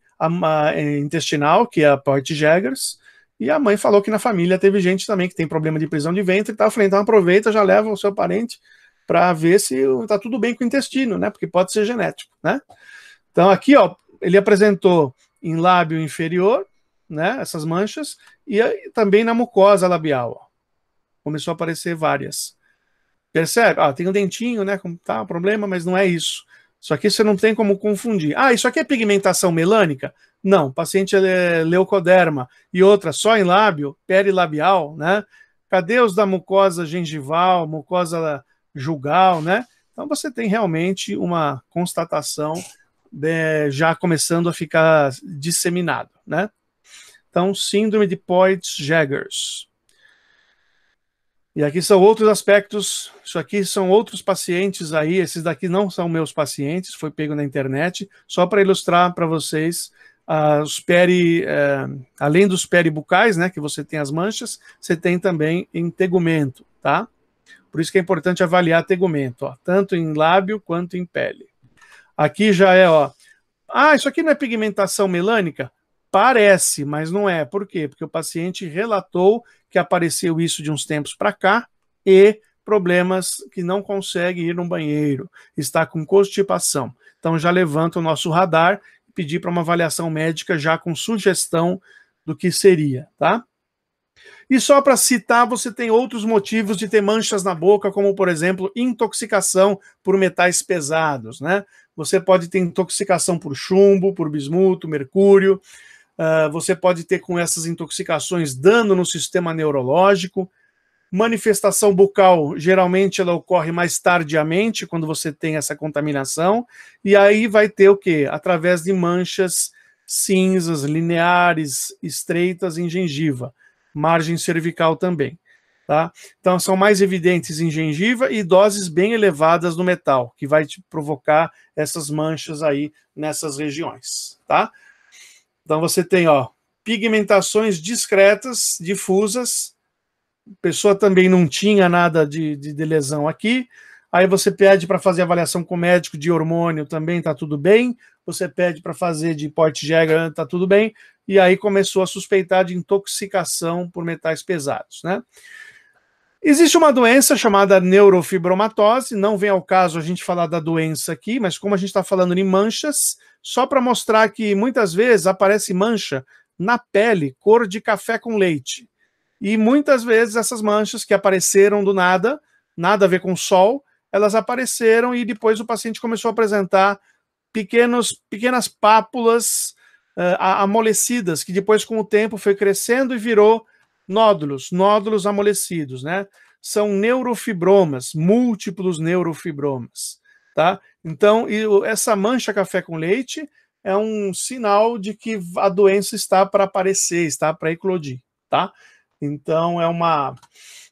intestinal, que é a parte Jaggers, e a mãe falou que na família teve gente também que tem problema de prisão de ventre e tal. Eu falei, então aproveita, já leva o seu parente para ver se tá tudo bem com o intestino, né? Porque pode ser genético, né? Então aqui, ó, ele apresentou em lábio inferior, né? Essas manchas e também na mucosa labial. Ó. Começou a aparecer várias. Percebe? Ah, tem um dentinho, né? tá, um problema, mas não é isso. Só que você não tem como confundir. Ah, isso aqui é pigmentação melânica? Não, paciente é leucoderma. E outra, só em lábio, perilabial, né? Cadê os da mucosa gengival, mucosa jugal, né? Então você tem realmente uma constatação de, já começando a ficar disseminado, né? Então, síndrome de Poitz-Jaggers. E aqui são outros aspectos. Isso aqui são outros pacientes aí. Esses daqui não são meus pacientes, foi pego na internet, só para ilustrar para vocês os peri, é, além dos peribucais, né, que você tem as manchas, você tem também em tegumento, tá? Por isso que é importante avaliar tegumento, ó, tanto em lábio quanto em pele. Aqui já é, ó. Ah, isso aqui não é pigmentação melânica? Parece, mas não é. Por quê? Porque o paciente relatou que apareceu isso de uns tempos para cá e problemas que não consegue ir no banheiro, está com constipação. Então já levanta o nosso radar pedir para uma avaliação médica já com sugestão do que seria, tá? E só para citar, você tem outros motivos de ter manchas na boca, como, por exemplo, intoxicação por metais pesados, né? Você pode ter intoxicação por chumbo, por bismuto, mercúrio. Uh, você pode ter com essas intoxicações dano no sistema neurológico, Manifestação bucal, geralmente ela ocorre mais tardiamente, quando você tem essa contaminação, e aí vai ter o quê? Através de manchas cinzas, lineares, estreitas em gengiva, margem cervical também. Tá? Então são mais evidentes em gengiva e doses bem elevadas no metal, que vai te provocar essas manchas aí nessas regiões, tá? Então você tem, ó, pigmentações discretas, difusas, pessoa também não tinha nada de, de, de lesão aqui. Aí você pede para fazer avaliação com médico de hormônio também, tá tudo bem. Você pede para fazer de porte Jagger, ah, tá tudo bem. E aí começou a suspeitar de intoxicação por metais pesados, né? Existe uma doença chamada neurofibromatose, não vem ao caso a gente falar da doença aqui, mas como a gente está falando de manchas, só para mostrar que muitas vezes aparece mancha na pele, cor de café com leite. E muitas vezes essas manchas que apareceram do nada, nada a ver com o sol, elas apareceram e depois o paciente começou a apresentar pequenos, pequenas pápulas uh, amolecidas, que depois com o tempo foi crescendo e virou nódulos, nódulos amolecidos, né? São neurofibromas, múltiplos neurofibromas, tá? Então, essa mancha café com leite é um sinal de que a doença está para aparecer, está para eclodir, tá? Então é uma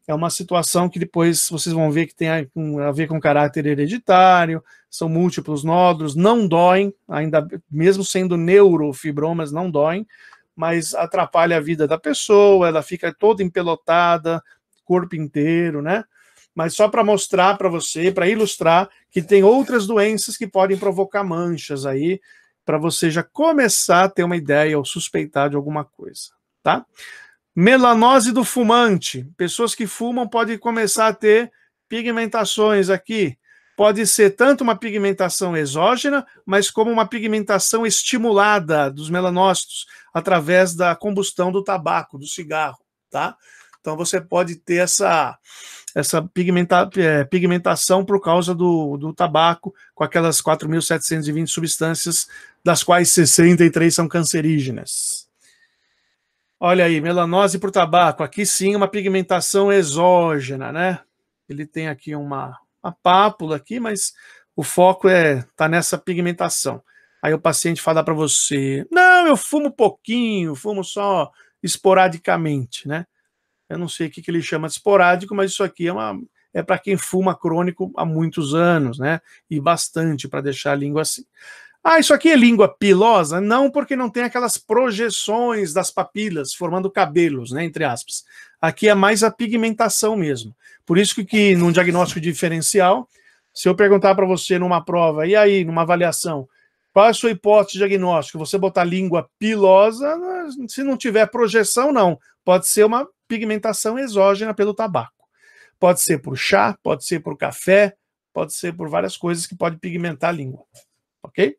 é uma situação que depois vocês vão ver que tem a, um, a ver com caráter hereditário, são múltiplos nódulos, não doem, ainda mesmo sendo neurofibromas, não doem, mas atrapalha a vida da pessoa, ela fica toda empelotada, corpo inteiro, né? Mas só para mostrar para você, para ilustrar que tem outras doenças que podem provocar manchas aí, para você já começar a ter uma ideia ou suspeitar de alguma coisa, tá? Melanose do fumante. Pessoas que fumam podem começar a ter pigmentações aqui. Pode ser tanto uma pigmentação exógena, mas como uma pigmentação estimulada dos melanócitos através da combustão do tabaco, do cigarro, tá? Então você pode ter essa, essa pigmenta, é, pigmentação por causa do, do tabaco, com aquelas 4.720 substâncias, das quais 63 são cancerígenas. Olha aí, melanose para o tabaco. Aqui sim, uma pigmentação exógena, né? Ele tem aqui uma, uma pápula aqui, mas o foco é tá nessa pigmentação. Aí o paciente fala para você: "Não, eu fumo pouquinho, fumo só esporadicamente, né? Eu não sei o que, que ele chama de esporádico, mas isso aqui é uma é para quem fuma crônico há muitos anos, né? E bastante para deixar a língua assim. Ah, isso aqui é língua pilosa? Não, porque não tem aquelas projeções das papilas formando cabelos, né, entre aspas. Aqui é mais a pigmentação mesmo. Por isso que, que num diagnóstico diferencial, se eu perguntar para você numa prova, e aí, numa avaliação, qual é a sua hipótese de diagnóstico? Você botar língua pilosa, eh, se não tiver projeção, não. Pode ser uma pigmentação exógena pelo tabaco. Pode ser por chá, pode ser por café, pode ser por várias coisas que pode pigmentar a língua. Ok?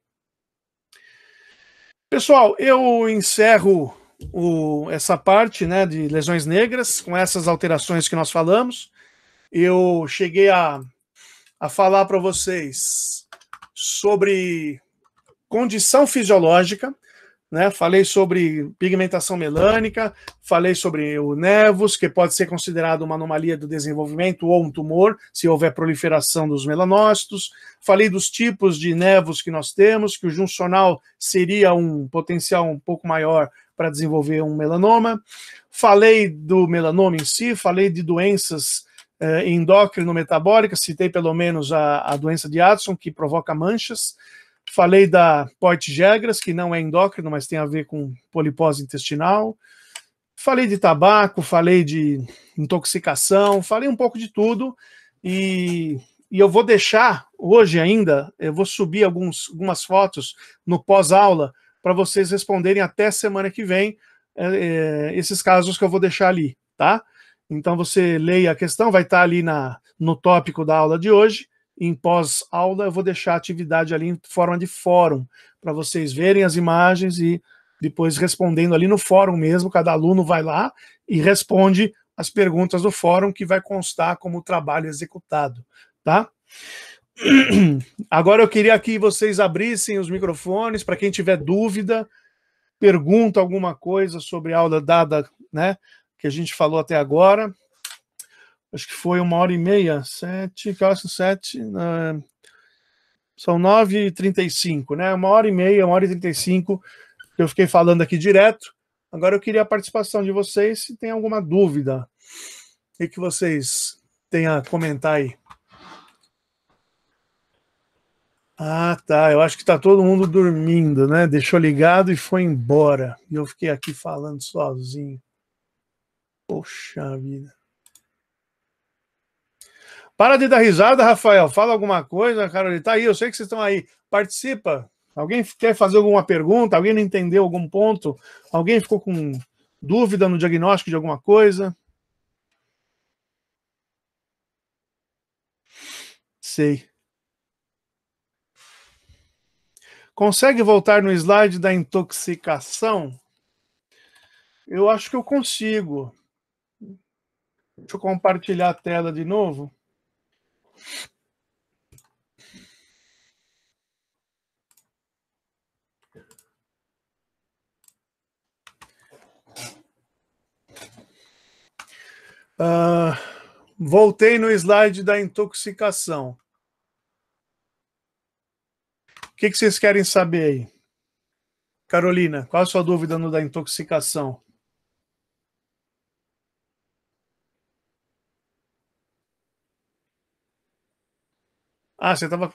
Pessoal, eu encerro o, essa parte né, de lesões negras com essas alterações que nós falamos. Eu cheguei a, a falar para vocês sobre condição fisiológica, né? Falei sobre pigmentação melânica, falei sobre o nevus, que pode ser considerado uma anomalia do desenvolvimento ou um tumor, se houver proliferação dos melanócitos. Falei dos tipos de nevos que nós temos, que o juncional seria um potencial um pouco maior para desenvolver um melanoma. Falei do melanoma em si, falei de doenças eh, endócrino-metabólicas, citei pelo menos a, a doença de Addison, que provoca manchas Falei da poitgegras, que não é endócrino, mas tem a ver com polipose intestinal. Falei de tabaco, falei de intoxicação, falei um pouco de tudo. E, e eu vou deixar hoje ainda, eu vou subir alguns, algumas fotos no pós-aula para vocês responderem até semana que vem é, é, esses casos que eu vou deixar ali, tá? Então você leia a questão, vai estar tá ali na, no tópico da aula de hoje em pós-aula, eu vou deixar a atividade ali em forma de fórum, para vocês verem as imagens e depois respondendo ali no fórum mesmo. Cada aluno vai lá e responde as perguntas do fórum, que vai constar como trabalho executado, tá? Agora eu queria que vocês abrissem os microfones para quem tiver dúvida, pergunta alguma coisa sobre a aula dada, né, que a gente falou até agora acho que foi uma hora e meia, sete, acho sete, uh, são nove e trinta e cinco, né? Uma hora e meia, uma hora e trinta e cinco, eu fiquei falando aqui direto. Agora eu queria a participação de vocês, se tem alguma dúvida, o que vocês têm a comentar aí. Ah, tá. Eu acho que está todo mundo dormindo, né? Deixou ligado e foi embora. E eu fiquei aqui falando sozinho. Poxa vida. Para de dar risada, Rafael. Fala alguma coisa, Carolina. Tá aí, eu sei que vocês estão aí. Participa. Alguém quer fazer alguma pergunta? Alguém não entendeu algum ponto? Alguém ficou com dúvida no diagnóstico de alguma coisa? Sei. Consegue voltar no slide da intoxicação? Eu acho que eu consigo. Deixa eu compartilhar a tela de novo. Uh, voltei no slide da intoxicação. O que, que vocês querem saber aí? Carolina, qual a sua dúvida no da intoxicação? Ah, você estava.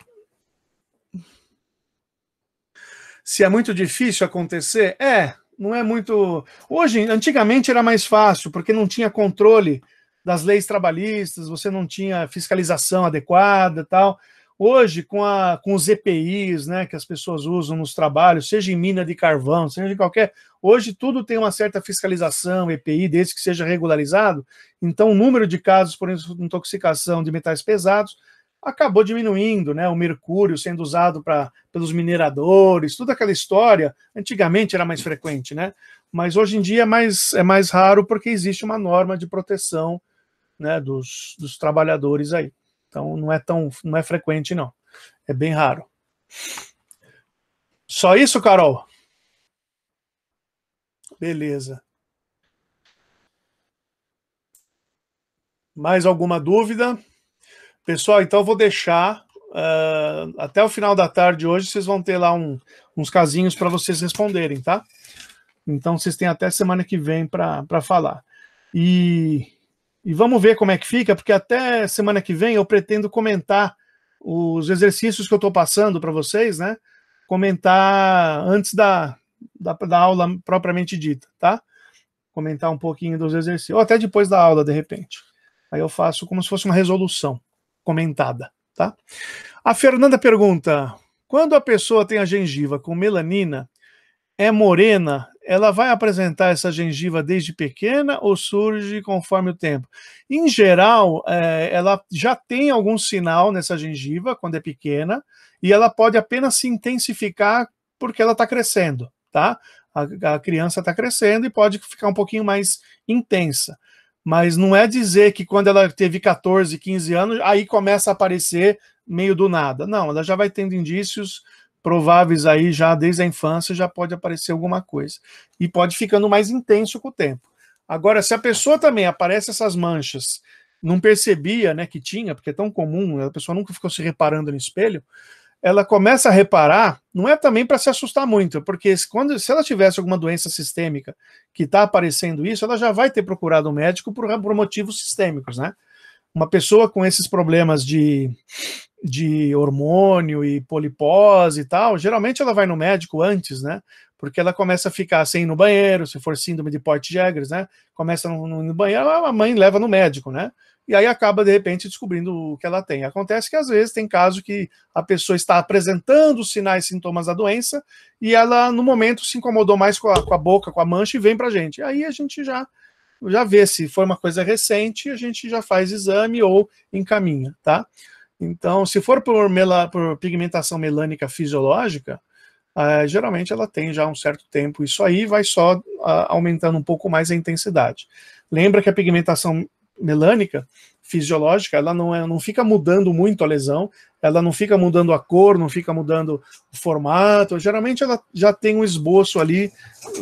Se é muito difícil acontecer, é, não é muito. Hoje, antigamente era mais fácil, porque não tinha controle das leis trabalhistas, você não tinha fiscalização adequada tal. Hoje, com, a, com os EPIs né, que as pessoas usam nos trabalhos, seja em mina de carvão, seja em qualquer. Hoje, tudo tem uma certa fiscalização, EPI, desde que seja regularizado. Então, o número de casos por intoxicação de metais pesados acabou diminuindo, né? O mercúrio sendo usado para pelos mineradores, toda aquela história. Antigamente era mais frequente, né? Mas hoje em dia é mais, é mais raro porque existe uma norma de proteção né, dos, dos trabalhadores aí. Então não é tão não é frequente, não. É bem raro. Só isso, Carol? Beleza. Mais alguma dúvida? Pessoal, então vou deixar uh, até o final da tarde hoje, vocês vão ter lá um, uns casinhos para vocês responderem, tá? Então vocês têm até semana que vem para falar. E, e vamos ver como é que fica, porque até semana que vem eu pretendo comentar os exercícios que eu estou passando para vocês, né? Comentar antes da, da, da, aula propriamente dita, tá? Comentar um pouquinho dos exercícios, ou até depois da aula, de repente. Aí eu faço como se fosse uma resolução comentada, tá? A Fernanda pergunta: quando a pessoa tem a gengiva com melanina, é morena, ela vai apresentar essa gengiva desde pequena ou surge conforme o tempo? Em geral, é, ela já tem algum sinal nessa gengiva quando é pequena e ela pode apenas se intensificar porque ela está crescendo, tá? A, a criança está crescendo e pode ficar um pouquinho mais intensa. Mas não é dizer que quando ela teve 14, 15 anos, aí começa a aparecer meio do nada. Não, ela já vai tendo indícios prováveis aí já desde a infância, já pode aparecer alguma coisa. E pode ficando mais intenso com o tempo. Agora, se a pessoa também aparece essas manchas, não percebia né, que tinha, porque é tão comum, a pessoa nunca ficou se reparando no espelho, ela começa a reparar, não é também para se assustar muito, porque quando, se ela tivesse alguma doença sistêmica que está aparecendo isso, ela já vai ter procurado um médico por, por motivos sistêmicos, né? Uma pessoa com esses problemas de, de hormônio e polipose e tal, geralmente ela vai no médico antes, né? Porque ela começa a ficar sem ir no banheiro, se for síndrome de Port Jaggers, né? Começa no, no, no banheiro, a mãe leva no médico, né? e aí acaba de repente descobrindo o que ela tem. Acontece que às vezes tem caso que a pessoa está apresentando sinais e sintomas da doença e ela no momento se incomodou mais com a, com a boca, com a mancha e vem para a gente. Aí a gente já já vê se foi uma coisa recente, a gente já faz exame ou encaminha, tá? Então, se for por, mela, por pigmentação melânica fisiológica, uh, geralmente ela tem já um certo tempo. Isso aí vai só uh, aumentando um pouco mais a intensidade. Lembra que a pigmentação melânica fisiológica, ela não, é, não fica mudando muito a lesão, ela não fica mudando a cor, não fica mudando o formato, geralmente ela já tem um esboço ali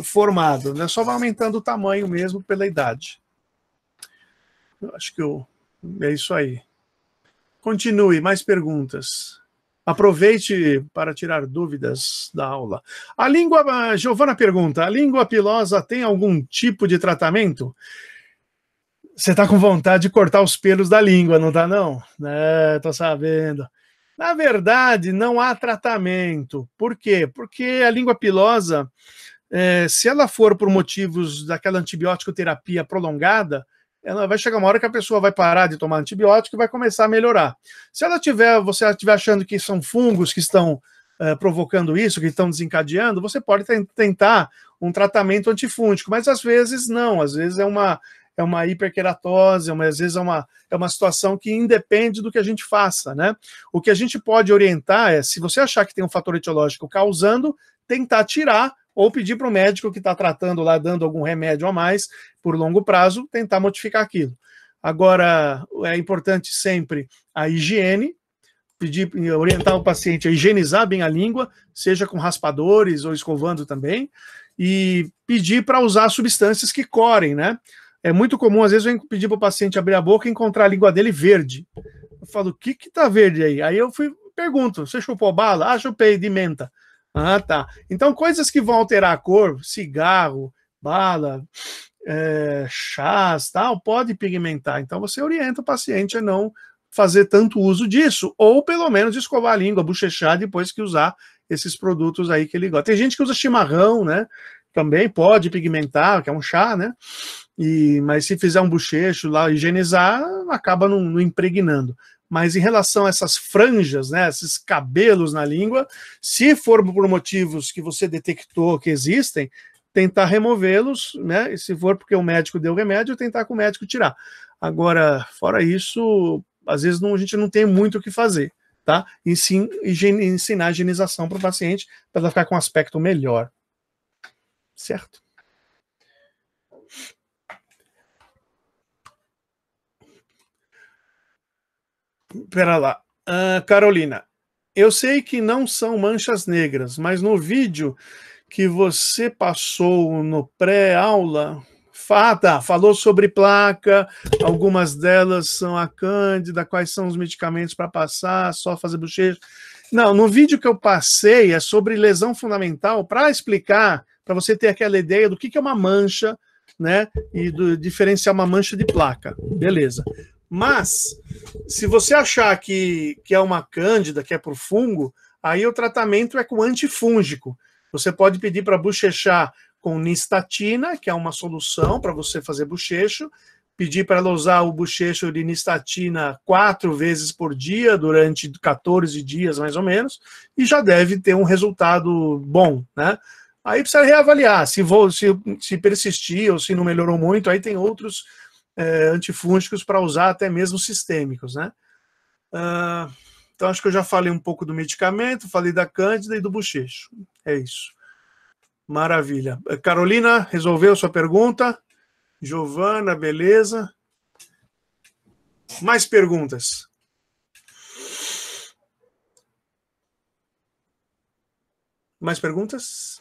formado, né? só vai aumentando o tamanho mesmo pela idade. Eu acho que eu, é isso aí. Continue, mais perguntas. Aproveite para tirar dúvidas da aula. A língua, Giovana pergunta, a língua pilosa tem algum tipo de tratamento? Você tá com vontade de cortar os pelos da língua, não tá não? É, tô sabendo. Na verdade, não há tratamento. Por quê? Porque a língua pilosa, é, se ela for por motivos daquela antibiótico terapia prolongada, ela vai chegar uma hora que a pessoa vai parar de tomar antibiótico e vai começar a melhorar. Se ela tiver, você estiver achando que são fungos que estão é, provocando isso, que estão desencadeando, você pode tentar um tratamento antifúngico, mas às vezes não, às vezes é uma é uma hiperqueratose, é uma, às vezes é uma, é uma situação que independe do que a gente faça, né? O que a gente pode orientar é, se você achar que tem um fator etiológico causando, tentar tirar ou pedir para o médico que está tratando lá, dando algum remédio a mais por longo prazo, tentar modificar aquilo. Agora, é importante sempre a higiene, pedir, orientar o paciente a higienizar bem a língua, seja com raspadores ou escovando também, e pedir para usar substâncias que corem, né? É muito comum, às vezes, eu pedir para o paciente abrir a boca e encontrar a língua dele verde. Eu falo, o que que tá verde aí? Aí eu fui, pergunto, você chupou bala? Ah, chupei, de menta. Ah, tá. Então, coisas que vão alterar a cor, cigarro, bala, é, chás, tal, pode pigmentar. Então, você orienta o paciente a não fazer tanto uso disso, ou pelo menos escovar a língua, bochechar depois que usar esses produtos aí que ele gosta. Tem gente que usa chimarrão, né? também pode pigmentar, que é um chá, né? E, mas se fizer um bochecho lá, higienizar, acaba não, não impregnando. Mas em relação a essas franjas, né, esses cabelos na língua, se for por motivos que você detectou que existem, tentar removê-los, né? E se for porque o médico deu remédio, tentar com o médico tirar. Agora, fora isso, às vezes não, a gente não tem muito o que fazer, tá? E sim ensinar a higienização para o paciente para ela ficar com um aspecto melhor certo. Pera lá. Uh, Carolina, eu sei que não são manchas negras, mas no vídeo que você passou no pré-aula, Fata falou sobre placa, algumas delas são a cândida, quais são os medicamentos para passar, só fazer bochecha. Não, no vídeo que eu passei é sobre lesão fundamental para explicar para você ter aquela ideia do que, que é uma mancha, né? E do, diferenciar uma mancha de placa. Beleza. Mas, se você achar que, que é uma cândida, que é por fungo, aí o tratamento é com antifúngico. Você pode pedir para bochechar com nistatina, que é uma solução para você fazer bochecho, pedir para ela usar o bochecho de nistatina quatro vezes por dia, durante 14 dias mais ou menos, e já deve ter um resultado bom, né? Aí precisa reavaliar se, vou, se, se persistir ou se não melhorou muito. Aí tem outros é, antifúngicos para usar, até mesmo sistêmicos, né? Uh, então acho que eu já falei um pouco do medicamento, falei da cândida e do bochecho. É isso. Maravilha. Eh, Carolina, resolveu sua pergunta? Giovana, beleza? Mais perguntas? Mais perguntas?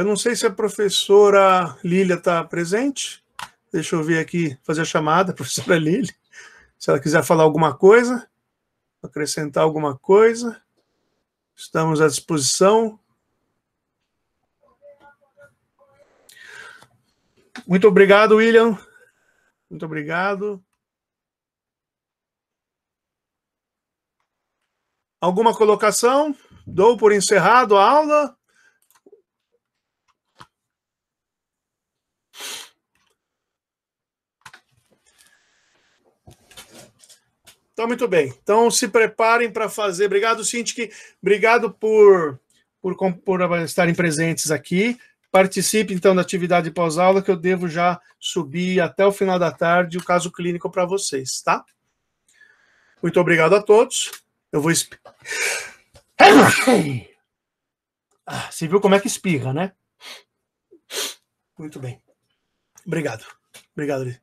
Eu não sei se a professora Lília está presente. Deixa eu ver aqui, fazer a chamada, professora Lília. Se ela quiser falar alguma coisa, acrescentar alguma coisa, estamos à disposição. Muito obrigado, William. Muito obrigado. Alguma colocação? Dou por encerrado a aula? Então, muito bem. Então, se preparem para fazer. Obrigado, Cintiq. Obrigado por, por, por estarem presentes aqui. Participe, então, da atividade pós-aula, que eu devo já subir até o final da tarde o caso clínico para vocês, tá? Muito obrigado a todos. Eu vou. Ah, você viu como é que espirra, né? Muito bem. Obrigado. Obrigado, Lili.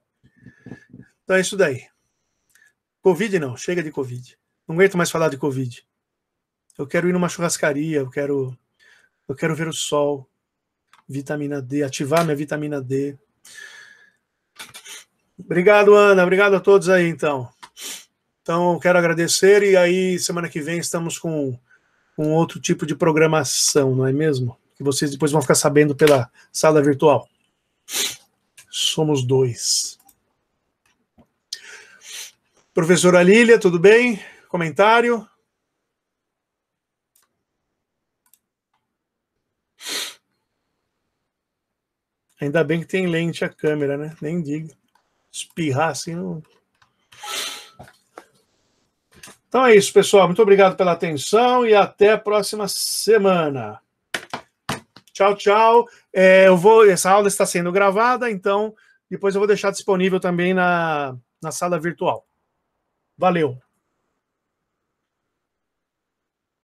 Então é isso daí. Covid não, chega de Covid. Não aguento mais falar de Covid. Eu quero ir numa churrascaria, eu quero, eu quero ver o sol, vitamina D, ativar minha vitamina D. Obrigado, Ana. Obrigado a todos aí, então. Então, quero agradecer e aí semana que vem estamos com um outro tipo de programação, não é mesmo? Que vocês depois vão ficar sabendo pela sala virtual. Somos dois. Professora Lília, tudo bem? Comentário? Ainda bem que tem lente a câmera, né? Nem digo. Espirrar assim não. Então é isso, pessoal. Muito obrigado pela atenção e até a próxima semana. Tchau, tchau. É, eu vou. Essa aula está sendo gravada, então depois eu vou deixar disponível também na, na sala virtual. Valeu!